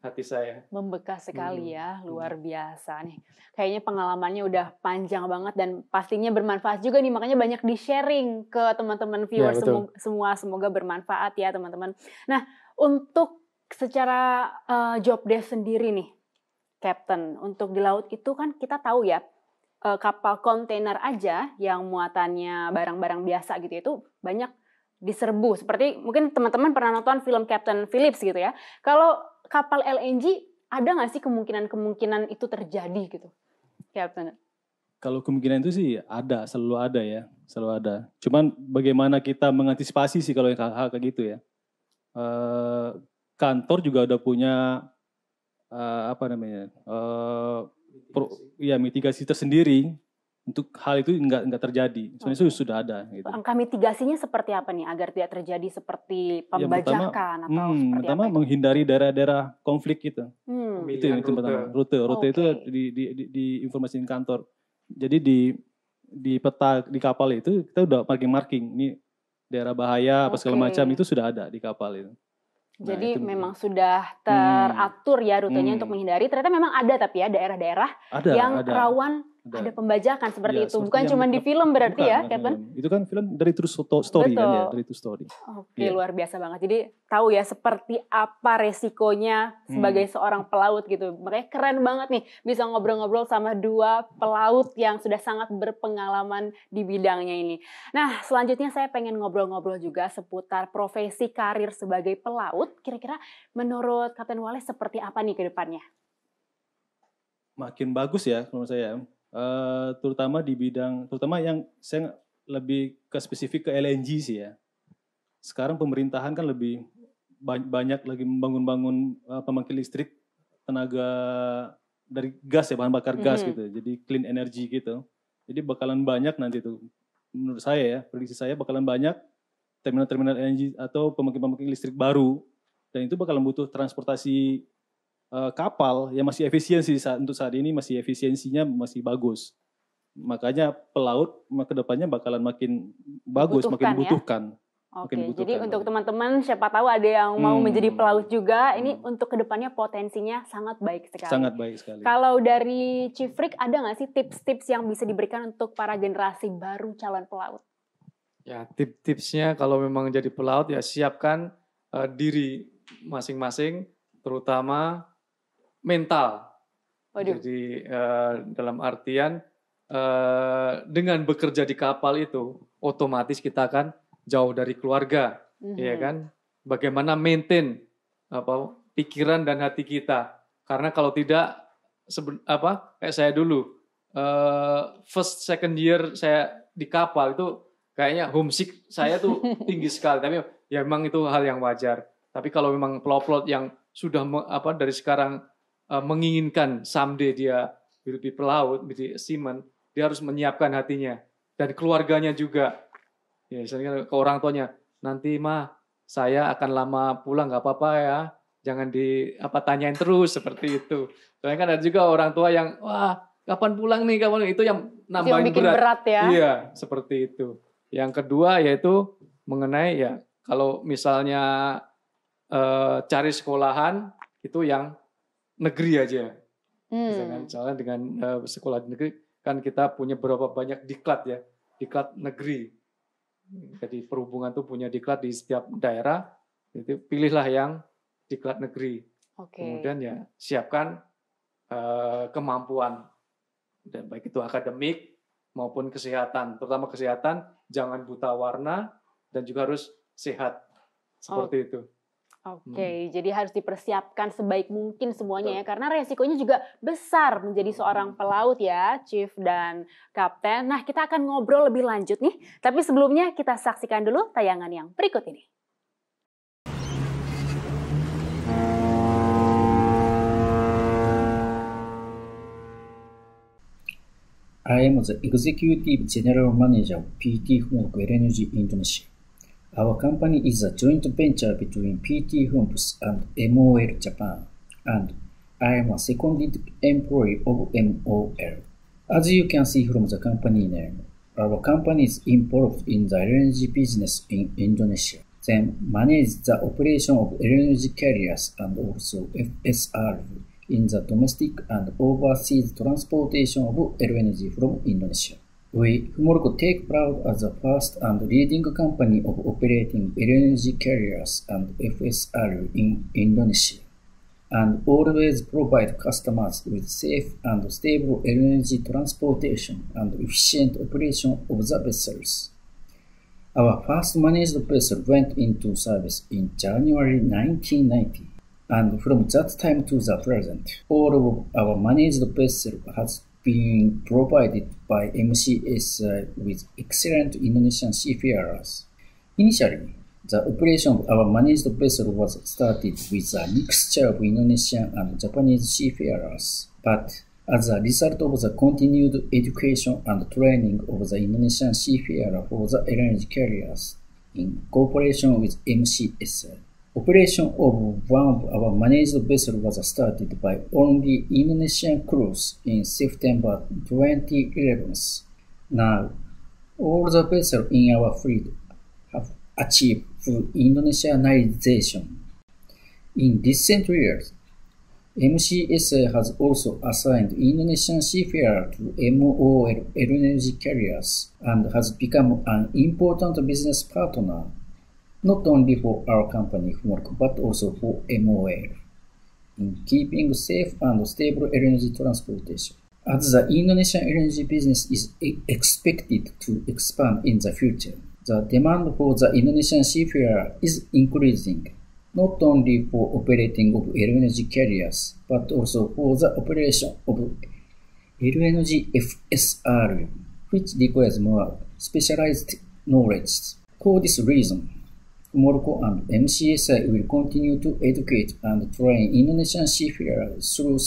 hati saya. Membekas sekali hmm. ya, hmm. luar biasa nih. Kayaknya pengalamannya udah panjang banget dan pastinya bermanfaat juga nih, makanya banyak di-sharing ke teman-teman viewer ya, semu semua. Semoga bermanfaat ya teman-teman. Nah, untuk secara uh, job desk sendiri nih, Captain, untuk di laut itu kan kita tahu ya, eh, kapal kontainer aja yang muatannya barang-barang biasa gitu ya, itu banyak diserbu. Seperti mungkin teman-teman pernah nonton film Captain Phillips gitu ya. Kalau kapal LNG ada nggak sih kemungkinan-kemungkinan itu terjadi gitu? Captain. Ya, kalau kemungkinan itu sih ada, selalu ada ya, selalu ada. Cuman bagaimana kita mengantisipasi sih kalau hal hal kayak gitu ya. Uh, kantor juga udah punya uh, apa namanya? Uh, pro, ya mitigasi tersendiri untuk hal itu enggak nggak terjadi. Sebenarnya okay. itu sudah ada. Gitu. Angka mitigasinya seperti apa nih agar tidak terjadi seperti pembajakan ya, pertama, atau hmm, seperti pertama apa? menghindari daerah-daerah konflik gitu. Hmm. Itu yang itu rute. pertama. Rute rute okay. itu di, di, di, di kantor. Jadi di di peta di kapal itu kita udah marking-marking ini daerah bahaya okay. apa segala macam itu sudah ada di kapal itu. Nah, Jadi itu memang sudah hmm. teratur hmm. ya rutenya hmm. untuk menghindari. Ternyata memang ada tapi ya daerah-daerah yang ada. rawan ada pembajakan seperti ya, itu, bukan cuma di film berarti bukan, ya, Kevin Itu kan film dari true story Betul. kan ya, dari true story. Oke, okay, ya. luar biasa banget. Jadi tahu ya seperti apa resikonya sebagai hmm. seorang pelaut gitu. Makanya keren banget nih bisa ngobrol-ngobrol sama dua pelaut yang sudah sangat berpengalaman di bidangnya ini. Nah, selanjutnya saya pengen ngobrol-ngobrol juga seputar profesi karir sebagai pelaut. Kira-kira menurut Kapten Wallace seperti apa nih ke depannya? Makin bagus ya menurut saya Eh, terutama di bidang terutama yang saya lebih ke spesifik ke LNG sih ya. Sekarang pemerintahan kan lebih banyak lagi membangun-bangun uh, pembangkit listrik tenaga dari gas ya bahan bakar gas -hmm. gitu. Jadi clean energy gitu. Jadi bakalan banyak nanti tuh menurut saya ya, prediksi saya bakalan banyak terminal-terminal LNG atau pembangkit-pembangkit listrik baru dan itu bakalan butuh transportasi uh, kapal yang masih efisiensi saat, untuk saat ini masih efisiensinya masih bagus. Makanya pelaut ke depannya bakalan makin bagus, butuhkan, makin dibutuhkan. Ya? Oke, okay, jadi untuk teman-teman siapa tahu ada yang mau hmm. menjadi pelaut juga, ini hmm. untuk kedepannya potensinya sangat baik sekali. Sangat baik sekali. Kalau dari Cifrik ada nggak sih tips-tips yang bisa diberikan untuk para generasi baru calon pelaut? Ya, tips-tipsnya kalau memang jadi pelaut ya siapkan uh, diri masing-masing, terutama mental. Waduh. Jadi uh, dalam artian uh, dengan bekerja di kapal itu otomatis kita akan jauh dari keluarga, mm-hmm. ya kan? Bagaimana maintain apa pikiran dan hati kita? Karena kalau tidak seben, apa kayak saya dulu uh, first second year saya di kapal itu kayaknya homesick saya tuh tinggi sekali. Tapi ya memang itu hal yang wajar. Tapi kalau memang plot-plot yang sudah apa dari sekarang Uh, menginginkan someday dia will be pelaut, menjadi seaman, dia harus menyiapkan hatinya dan keluarganya juga. Ya, misalnya ke orang tuanya, nanti mah saya akan lama pulang nggak apa-apa ya, jangan di apa tanyain terus seperti itu. Soalnya kan ada juga orang tua yang wah kapan pulang nih kapan itu yang nambahin itu yang berat. berat ya. Iya seperti itu. Yang kedua yaitu mengenai ya kalau misalnya e, cari sekolahan itu yang negeri aja. Kan? Hmm. misalnya dengan uh, sekolah negeri kan kita punya berapa banyak diklat ya, diklat negeri. Jadi perhubungan tuh punya diklat di setiap daerah. Jadi pilihlah yang diklat negeri. Okay. Kemudian ya siapkan uh, kemampuan dan baik itu akademik maupun kesehatan. Terutama kesehatan jangan buta warna dan juga harus sehat seperti oh. itu. Oke, okay, hmm. jadi harus dipersiapkan sebaik mungkin semuanya Betul. ya, karena resikonya juga besar menjadi hmm. seorang pelaut ya, chief dan kapten. Nah, kita akan ngobrol lebih lanjut nih, tapi sebelumnya kita saksikan dulu tayangan yang berikut ini. I am the Executive General Manager of PT Home Energy Indonesia. Our company is a joint venture between PT Homes and MOL Japan, and I am a seconded employee of MOL. As you can see from the company name, our company is involved in the LNG business in Indonesia, then manage the operation of LNG carriers and also FSRV in the domestic and overseas transportation of LNG from Indonesia. We, Humorco, take proud as the first and leading company of operating LNG carriers and FSR in Indonesia, and always provide customers with safe and stable LNG transportation and efficient operation of the vessels. Our first managed vessel went into service in January 1990, and from that time to the present, all of our managed vessels has being provided by MCSI uh, with excellent Indonesian seafarers. Initially, the operation of our managed vessel was started with a mixture of Indonesian and Japanese seafarers, but as a result of the continued education and training of the Indonesian seafarer for the LNG carriers in cooperation with MCSI, Operation of one of our managed vessels was started by only Indonesian crews in September 2011. Now, all the vessels in our fleet have achieved full Indonesianization. In recent years, MCSA has also assigned Indonesian seafarers to MOL LNG carriers and has become an important business partner not only for our company homework but also for MOL in keeping safe and stable LNG transportation. As the Indonesian LNG business is expected to expand in the future, the demand for the Indonesian seafarer is increasing, not only for operating of LNG carriers, but also for the operation of LNG FSR, which requires more specialized knowledge. For this reason, Morocco and MCSI will continue to educate and train Indonesian seafarers through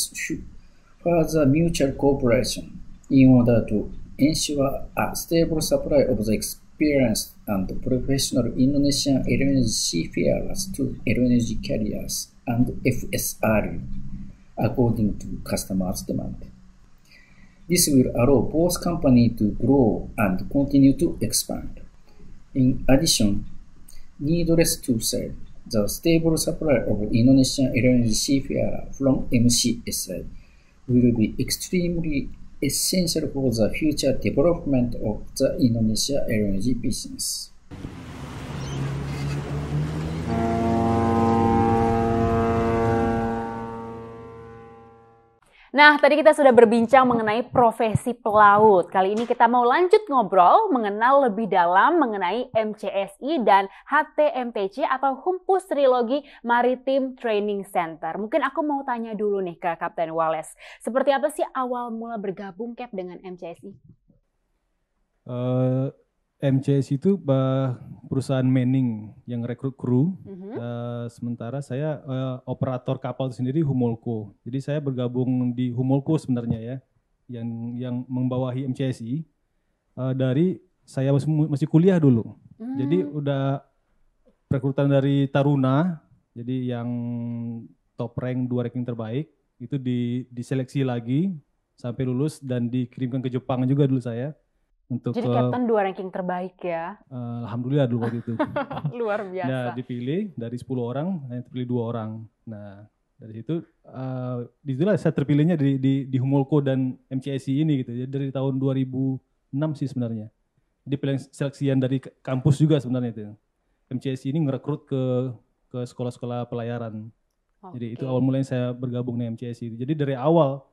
further mutual cooperation in order to ensure a stable supply of the experienced and professional Indonesian LNG seafarers to LNG carriers and FSR, according to customers' demand. This will allow both companies to grow and continue to expand. In addition, needless to say, the stable supply of Indonesian LNG seafarer from MCSI will be extremely essential for the future development of the Indonesia LNG business. Nah, tadi kita sudah berbincang mengenai profesi pelaut. Kali ini kita mau lanjut ngobrol mengenal lebih dalam mengenai MCSI dan HTMPC atau Humpus Trilogi Maritime Training Center. Mungkin aku mau tanya dulu nih ke Kapten Wallace. Seperti apa sih awal mula bergabung Cap dengan MCSI? Uh, eh, MCS itu uh, perusahaan manning yang rekrut kru. Mm-hmm. Uh, sementara saya uh, operator kapal sendiri Humolco. Jadi saya bergabung di Humolco sebenarnya ya, yang yang membawahi MCSI uh, dari saya masih, masih kuliah dulu. Mm. Jadi udah rekrutan dari Taruna, jadi yang top rank dua ranking terbaik itu di diseleksi lagi sampai lulus dan dikirimkan ke Jepang juga dulu saya untuk jadi captain dua ranking terbaik ya uh, alhamdulillah dulu waktu itu luar nah, biasa nah dipilih dari 10 orang hanya nah, terpilih dua orang nah dari situ uh, saya terpilihnya di, di di Humolco dan MCIC ini gitu jadi dari tahun 2006 sih sebenarnya jadi pilihan seleksian dari kampus juga sebenarnya itu MCIC ini merekrut ke ke sekolah-sekolah pelayaran okay. jadi itu awal mulanya saya bergabung dengan MCIC jadi dari awal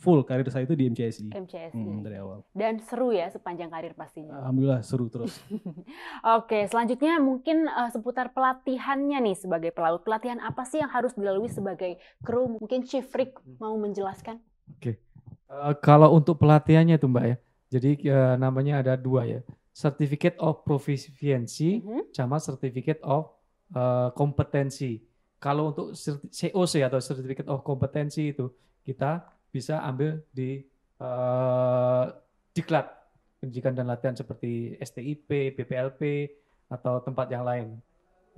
full karir saya itu di MCSI. MCSI. Hmm, dari awal. Dan seru ya sepanjang karir pastinya. Alhamdulillah seru terus. Oke, selanjutnya mungkin uh, seputar pelatihannya nih sebagai pelaut. Pelatihan apa sih yang harus dilalui sebagai kru? Mungkin Chief Rick mau menjelaskan. Oke. Okay. Uh, eh, kalau untuk pelatihannya tuh Mbak ya. Jadi uh, namanya ada dua ya. Certificate of Proficiency mm -hmm. sama Certificate of uh, Kompetensi. Kalau untuk COC atau Certificate of Kompetensi itu kita bisa ambil di uh, diklat pendidikan dan latihan seperti STIP, BPLP atau tempat yang lain.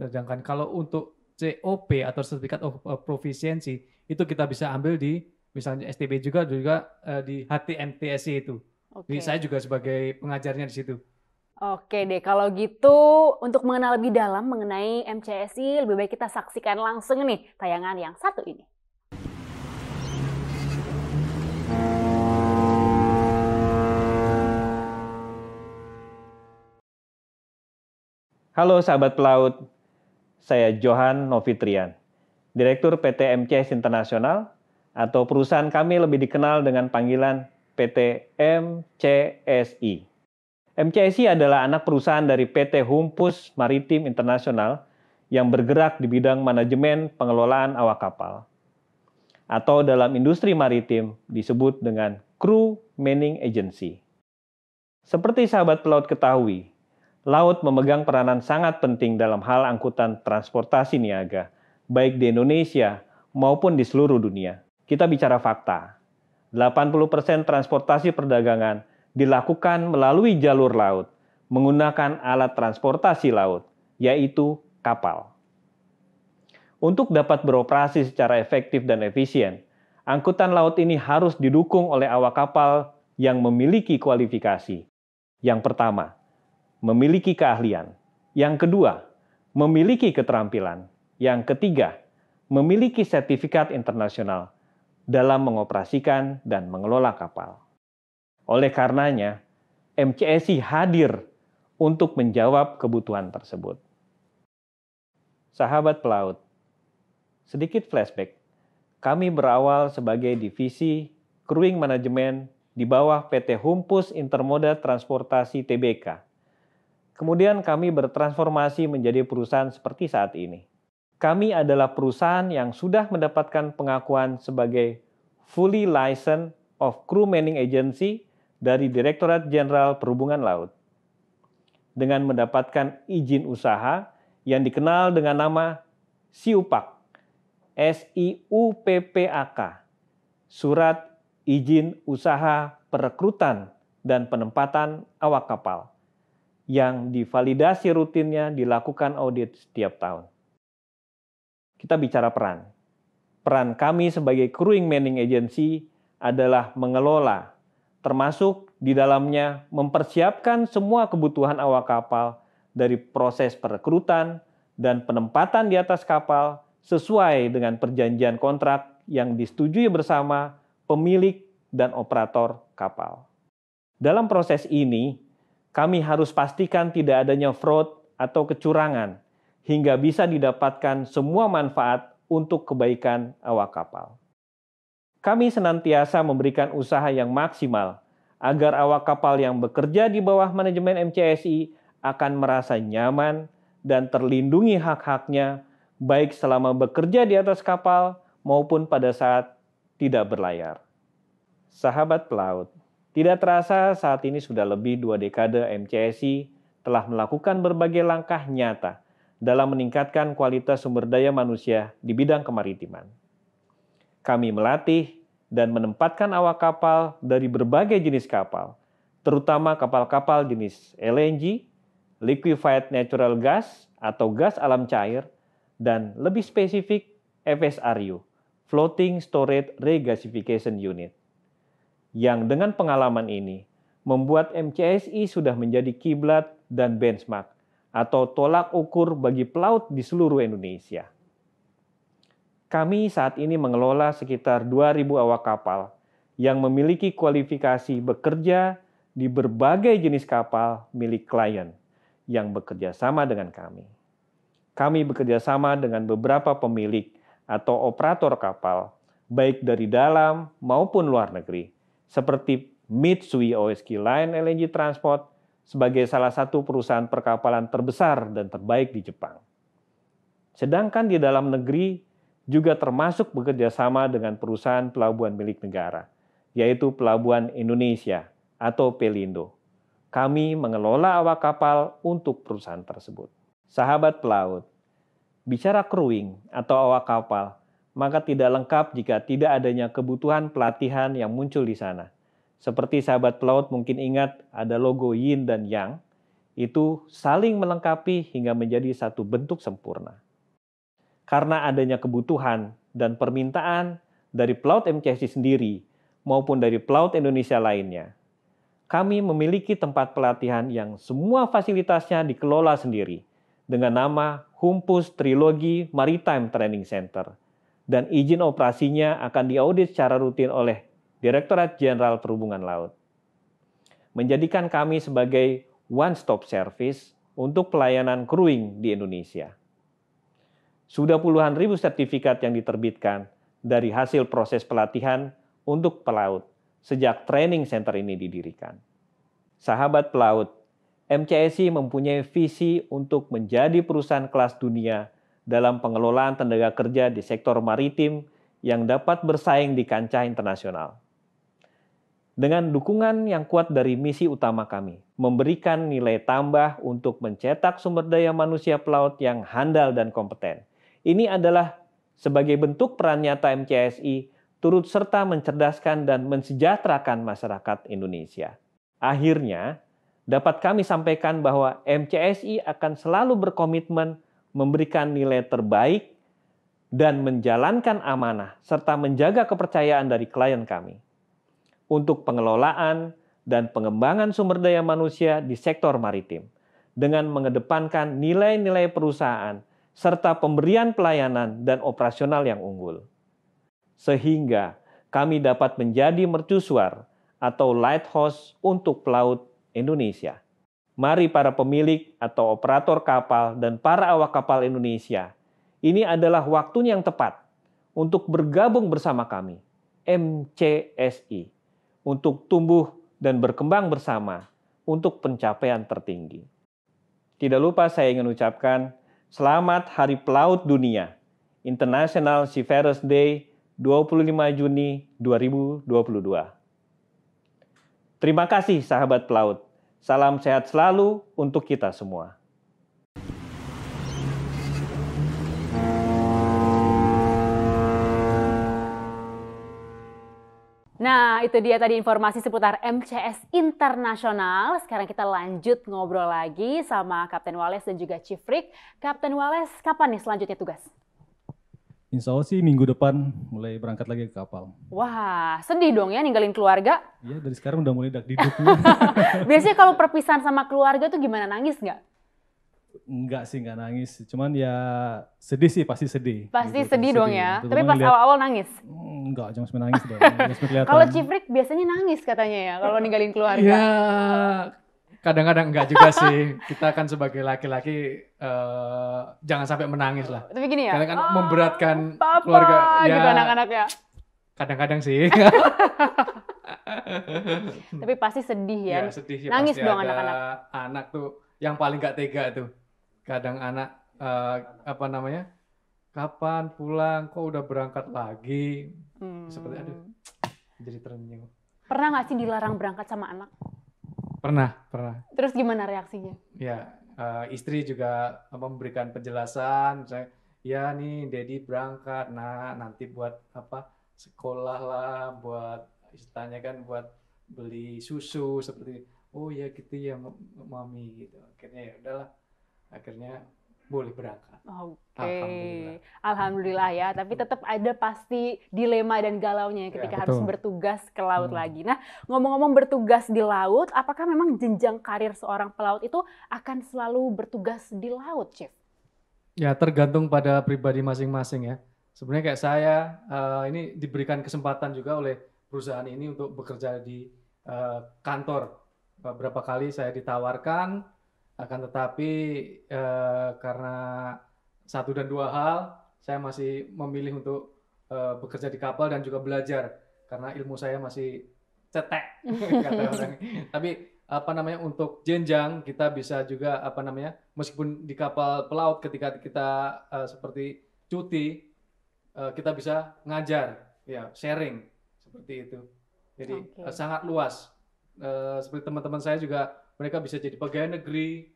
Sedangkan kalau untuk COP atau sertifikat of eh, proficiency itu kita bisa ambil di misalnya STB juga juga uh, di HTMTSC itu. Okay. Jadi saya juga sebagai pengajarnya di situ. Oke deh, kalau gitu untuk mengenal lebih dalam mengenai MCSI, lebih baik kita saksikan langsung nih tayangan yang satu ini. Halo sahabat pelaut, saya Johan Novitrian, Direktur PT MCS Internasional atau perusahaan kami lebih dikenal dengan panggilan PT MCSI. MCSI adalah anak perusahaan dari PT Humpus Maritim Internasional yang bergerak di bidang manajemen pengelolaan awak kapal. Atau dalam industri maritim disebut dengan Crew Manning Agency. Seperti sahabat pelaut ketahui, laut memegang peranan sangat penting dalam hal angkutan transportasi niaga, baik di Indonesia maupun di seluruh dunia. Kita bicara fakta. 80% transportasi perdagangan dilakukan melalui jalur laut, menggunakan alat transportasi laut, yaitu kapal. Untuk dapat beroperasi secara efektif dan efisien, angkutan laut ini harus didukung oleh awak kapal yang memiliki kualifikasi. Yang pertama, memiliki keahlian. Yang kedua, memiliki keterampilan. Yang ketiga, memiliki sertifikat internasional dalam mengoperasikan dan mengelola kapal. Oleh karenanya, MCSI hadir untuk menjawab kebutuhan tersebut. Sahabat pelaut, sedikit flashback. Kami berawal sebagai divisi crewing manajemen di bawah PT Humpus Intermoda Transportasi TBK Kemudian kami bertransformasi menjadi perusahaan seperti saat ini. Kami adalah perusahaan yang sudah mendapatkan pengakuan sebagai fully licensed of crew manning agency dari Direktorat Jenderal Perhubungan Laut. Dengan mendapatkan izin usaha yang dikenal dengan nama SIUPAK, K, Surat Izin Usaha Perekrutan dan Penempatan Awak Kapal yang divalidasi rutinnya dilakukan audit setiap tahun. Kita bicara peran. Peran kami sebagai crewing manning agency adalah mengelola, termasuk di dalamnya mempersiapkan semua kebutuhan awak kapal dari proses perekrutan dan penempatan di atas kapal sesuai dengan perjanjian kontrak yang disetujui bersama pemilik dan operator kapal. Dalam proses ini, kami harus pastikan tidak adanya fraud atau kecurangan hingga bisa didapatkan semua manfaat untuk kebaikan awak kapal. Kami senantiasa memberikan usaha yang maksimal agar awak kapal yang bekerja di bawah manajemen MCSI akan merasa nyaman dan terlindungi hak-haknya baik selama bekerja di atas kapal maupun pada saat tidak berlayar. Sahabat pelaut, tidak terasa saat ini sudah lebih dua dekade MCSI telah melakukan berbagai langkah nyata dalam meningkatkan kualitas sumber daya manusia di bidang kemaritiman. Kami melatih dan menempatkan awak kapal dari berbagai jenis kapal, terutama kapal-kapal jenis LNG, liquefied natural gas atau gas alam cair, dan lebih spesifik FSRU, Floating Storage Regasification Unit yang dengan pengalaman ini membuat MCSI sudah menjadi kiblat dan benchmark atau tolak ukur bagi pelaut di seluruh Indonesia. Kami saat ini mengelola sekitar 2.000 awak kapal yang memiliki kualifikasi bekerja di berbagai jenis kapal milik klien yang bekerja sama dengan kami. Kami bekerja sama dengan beberapa pemilik atau operator kapal, baik dari dalam maupun luar negeri, seperti Mitsui OSK Line LNG Transport sebagai salah satu perusahaan perkapalan terbesar dan terbaik di Jepang. Sedangkan di dalam negeri juga termasuk bekerja sama dengan perusahaan pelabuhan milik negara, yaitu Pelabuhan Indonesia atau Pelindo. Kami mengelola awak kapal untuk perusahaan tersebut. Sahabat pelaut, bicara crewing atau awak kapal maka tidak lengkap jika tidak adanya kebutuhan pelatihan yang muncul di sana. Seperti sahabat pelaut mungkin ingat ada logo yin dan yang, itu saling melengkapi hingga menjadi satu bentuk sempurna. Karena adanya kebutuhan dan permintaan dari pelaut MCSI sendiri maupun dari pelaut Indonesia lainnya, kami memiliki tempat pelatihan yang semua fasilitasnya dikelola sendiri dengan nama Humpus Trilogi Maritime Training Center – dan izin operasinya akan diaudit secara rutin oleh Direktorat Jenderal Perhubungan Laut. Menjadikan kami sebagai one-stop service untuk pelayanan crewing di Indonesia. Sudah puluhan ribu sertifikat yang diterbitkan dari hasil proses pelatihan untuk pelaut sejak training center ini didirikan. Sahabat pelaut, MCSI mempunyai visi untuk menjadi perusahaan kelas dunia dalam pengelolaan tenaga kerja di sektor maritim yang dapat bersaing di kancah internasional. Dengan dukungan yang kuat dari misi utama kami, memberikan nilai tambah untuk mencetak sumber daya manusia pelaut yang handal dan kompeten. Ini adalah sebagai bentuk peran nyata MCSI turut serta mencerdaskan dan mensejahterakan masyarakat Indonesia. Akhirnya, dapat kami sampaikan bahwa MCSI akan selalu berkomitmen memberikan nilai terbaik, dan menjalankan amanah serta menjaga kepercayaan dari klien kami. Untuk pengelolaan dan pengembangan sumber daya manusia di sektor maritim dengan mengedepankan nilai-nilai perusahaan serta pemberian pelayanan dan operasional yang unggul. Sehingga kami dapat menjadi mercusuar atau lighthouse untuk pelaut Indonesia. Mari para pemilik atau operator kapal dan para awak kapal Indonesia, ini adalah waktunya yang tepat untuk bergabung bersama kami, MCSI, untuk tumbuh dan berkembang bersama untuk pencapaian tertinggi. Tidak lupa saya ingin ucapkan selamat Hari Pelaut Dunia, International Seafarers Day 25 Juni 2022. Terima kasih sahabat pelaut. Salam sehat selalu untuk kita semua. Nah, itu dia tadi informasi seputar MCS Internasional. Sekarang kita lanjut ngobrol lagi sama Kapten Wales dan juga Chief Rick. Kapten Wales, kapan nih selanjutnya tugas? Insya Allah sih minggu depan mulai berangkat lagi ke kapal. Wah, sedih dong ya ninggalin keluarga. Iya, dari sekarang udah mulai dak diduk. Biasanya kalau perpisahan sama keluarga tuh gimana nangis nggak? Enggak sih, enggak nangis. Cuman ya sedih sih, pasti sedih. Pasti gitu, sedih dong ya. Gitu. Tapi pas awal-awal nangis? Enggak, hmm, jangan sampai nangis dong. kalau Cifrik biasanya nangis katanya ya kalau ninggalin keluarga. Iya, kadang-kadang enggak juga sih. Kita kan sebagai laki-laki uh, jangan sampai menangis lah. Tapi gini ya. Karena kan oh, memberatkan papa, keluarga gitu ya, gitu anak-anak ya. Kadang-kadang sih. Tapi pasti sedih ya. ya sedih ya, Nangis dong anak-anak. Anak tuh yang paling gak tega tuh. Kadang anak uh, apa namanya? Kapan pulang? Kok udah berangkat lagi? Hmm. Seperti aduh. Hmm. Jadi terenyuh. Pernah nggak sih dilarang berangkat sama anak? Pernah, pernah. Terus gimana reaksinya? Ya, uh, istri juga memberikan penjelasan, saya ya nih Dedi berangkat, nah nanti buat apa sekolah lah, buat istilahnya kan buat beli susu seperti oh ya gitu ya mami gitu. Akhirnya ya udahlah, akhirnya boleh berangkat. Oke. Okay. Alhamdulillah. Alhamdulillah ya, tapi tetap ada pasti dilema dan galaunya ya ya, ketika ya, harus bertugas ke laut hmm. lagi. Nah, ngomong-ngomong bertugas di laut, apakah memang jenjang karir seorang pelaut itu akan selalu bertugas di laut, Chef? Ya, tergantung pada pribadi masing-masing ya. Sebenarnya kayak saya uh, ini diberikan kesempatan juga oleh perusahaan ini untuk bekerja di uh, kantor. Beberapa kali saya ditawarkan akan tetapi eh, karena satu dan dua hal saya masih memilih untuk eh, bekerja di kapal dan juga belajar karena ilmu saya masih cetek kata orang. Tapi apa namanya untuk jenjang kita bisa juga apa namanya meskipun di kapal pelaut ketika kita uh, seperti cuti uh, kita bisa ngajar ya sharing seperti itu. Jadi okay. uh, sangat luas. Uh, seperti teman-teman saya juga mereka bisa jadi pegawai negeri,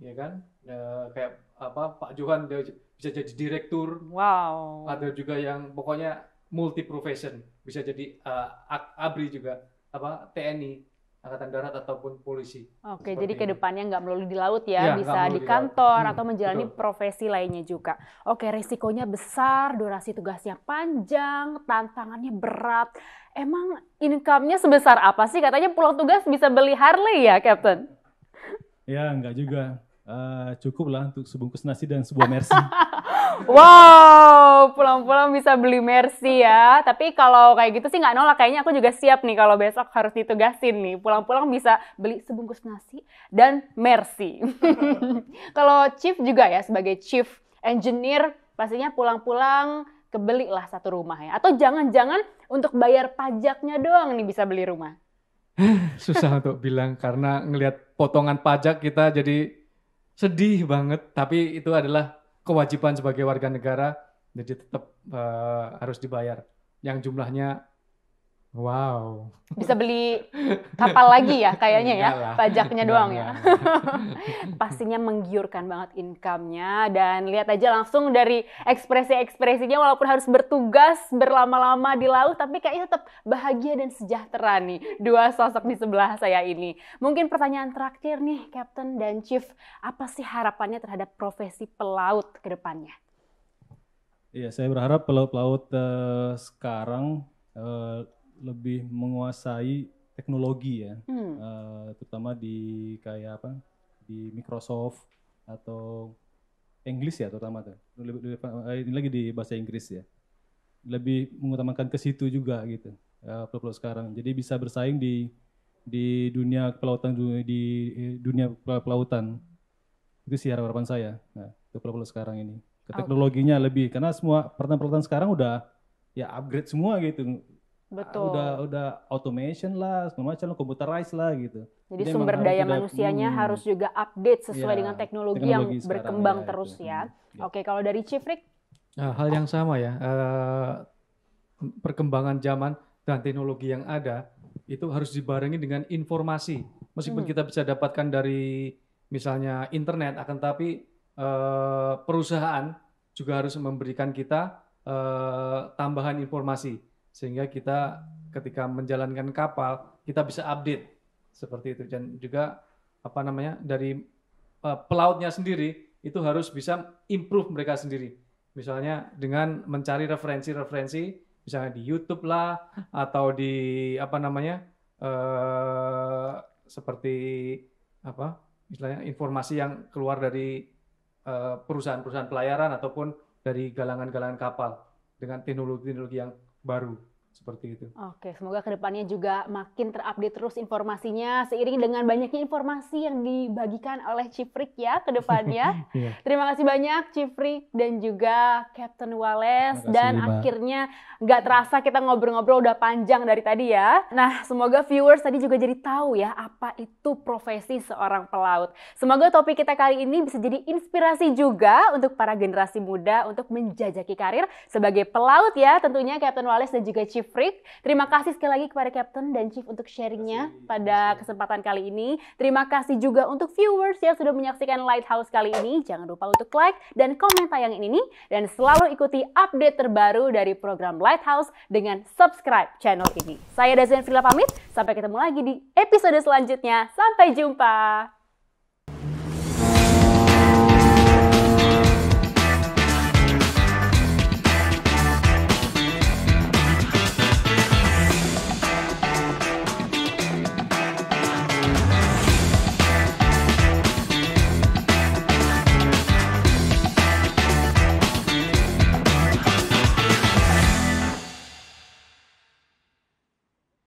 ya kan e, kayak apa Pak Johan dia bisa jadi direktur wow ada juga yang pokoknya multi profession bisa jadi uh, abri juga apa TNI angkatan darat ataupun polisi oke Seperti jadi kedepannya nggak melulu di laut ya, ya bisa di kantor di hmm, atau menjalani hmm, profesi lainnya juga oke resikonya besar durasi tugasnya panjang tantangannya berat emang income-nya sebesar apa sih katanya pulang tugas bisa beli Harley ya Captain ya nggak juga uh, eh, cukup lah untuk sebungkus nasi dan sebuah mercy. wow, pulang-pulang bisa beli mercy ya. Tapi kalau kayak gitu sih nggak nolak. Kayaknya aku juga siap nih kalau besok harus ditugasin nih. Pulang-pulang bisa beli sebungkus nasi dan mercy. kalau chief juga ya sebagai chief engineer pastinya pulang-pulang kebeli lah satu rumah ya. Atau jangan-jangan untuk bayar pajaknya doang nih bisa beli rumah. Susah untuk bilang karena ngelihat potongan pajak kita jadi sedih banget tapi itu adalah kewajiban sebagai warga negara jadi tetap uh, harus dibayar yang jumlahnya Wow. Bisa beli kapal lagi ya kayaknya ya, pajaknya doang ya. Pastinya menggiurkan banget income-nya dan lihat aja langsung dari ekspresi-ekspresinya walaupun harus bertugas berlama-lama di laut tapi kayaknya tetap bahagia dan sejahtera nih dua sosok di sebelah saya ini. Mungkin pertanyaan terakhir nih Captain dan Chief, apa sih harapannya terhadap profesi pelaut ke depannya? Iya, saya berharap pelaut-pelaut uh, sekarang uh, lebih menguasai teknologi ya, hmm. uh, terutama di kayak apa di Microsoft atau Inggris ya terutama tuh. lebih, eh, Ini lagi di bahasa Inggris ya. Lebih mengutamakan ke situ juga gitu. Uh, eh, Pelaut-pelaut sekarang. Jadi bisa bersaing di di dunia pelautan di dunia pelautan. Itu sih harapan saya. Nah, untuk pelaut sekarang ini. Ke teknologinya okay. lebih karena semua peralatan pelautan sekarang udah ya upgrade semua gitu Betul. Udah udah automation lah, semua macam computerize lah gitu. Jadi, Jadi sumber daya manusianya hmm, harus juga update sesuai ya, dengan teknologi, teknologi yang berkembang ya, terus ya. ya. Oke, kalau dari Cifrik? Nah, hal yang sama ya. Uh, perkembangan zaman dan teknologi yang ada itu harus dibarengi dengan informasi. Meskipun hmm. kita bisa dapatkan dari misalnya internet, akan tapi uh, perusahaan juga harus memberikan kita uh, tambahan informasi sehingga kita ketika menjalankan kapal kita bisa update seperti itu dan juga apa namanya dari uh, pelautnya sendiri itu harus bisa improve mereka sendiri misalnya dengan mencari referensi-referensi misalnya di YouTube lah atau di apa namanya uh, seperti apa misalnya informasi yang keluar dari eh, perusahaan-perusahaan pelayaran ataupun dari galangan-galangan kapal dengan teknologi-teknologi yang baru seperti itu. Oke, semoga kedepannya juga makin terupdate terus informasinya seiring dengan banyaknya informasi yang dibagikan oleh Cifrik ya kedepannya. yeah. Terima kasih banyak Cifrik dan juga Captain Wallace dan Mbak. akhirnya nggak terasa kita ngobrol-ngobrol udah panjang dari tadi ya. Nah, semoga viewers tadi juga jadi tahu ya apa itu profesi seorang pelaut. Semoga topik kita kali ini bisa jadi inspirasi juga untuk para generasi muda untuk menjajaki karir sebagai pelaut ya tentunya Captain Wallace dan juga Chief Freak. Terima kasih sekali lagi kepada Captain dan Chief untuk sharingnya pada kesempatan kali ini. Terima kasih juga untuk viewers yang sudah menyaksikan Lighthouse kali ini. Jangan lupa untuk like dan komen tayang ini Dan selalu ikuti update terbaru dari program Lighthouse dengan subscribe channel ini. Saya Dazen Frila pamit. Sampai ketemu lagi di episode selanjutnya. Sampai jumpa.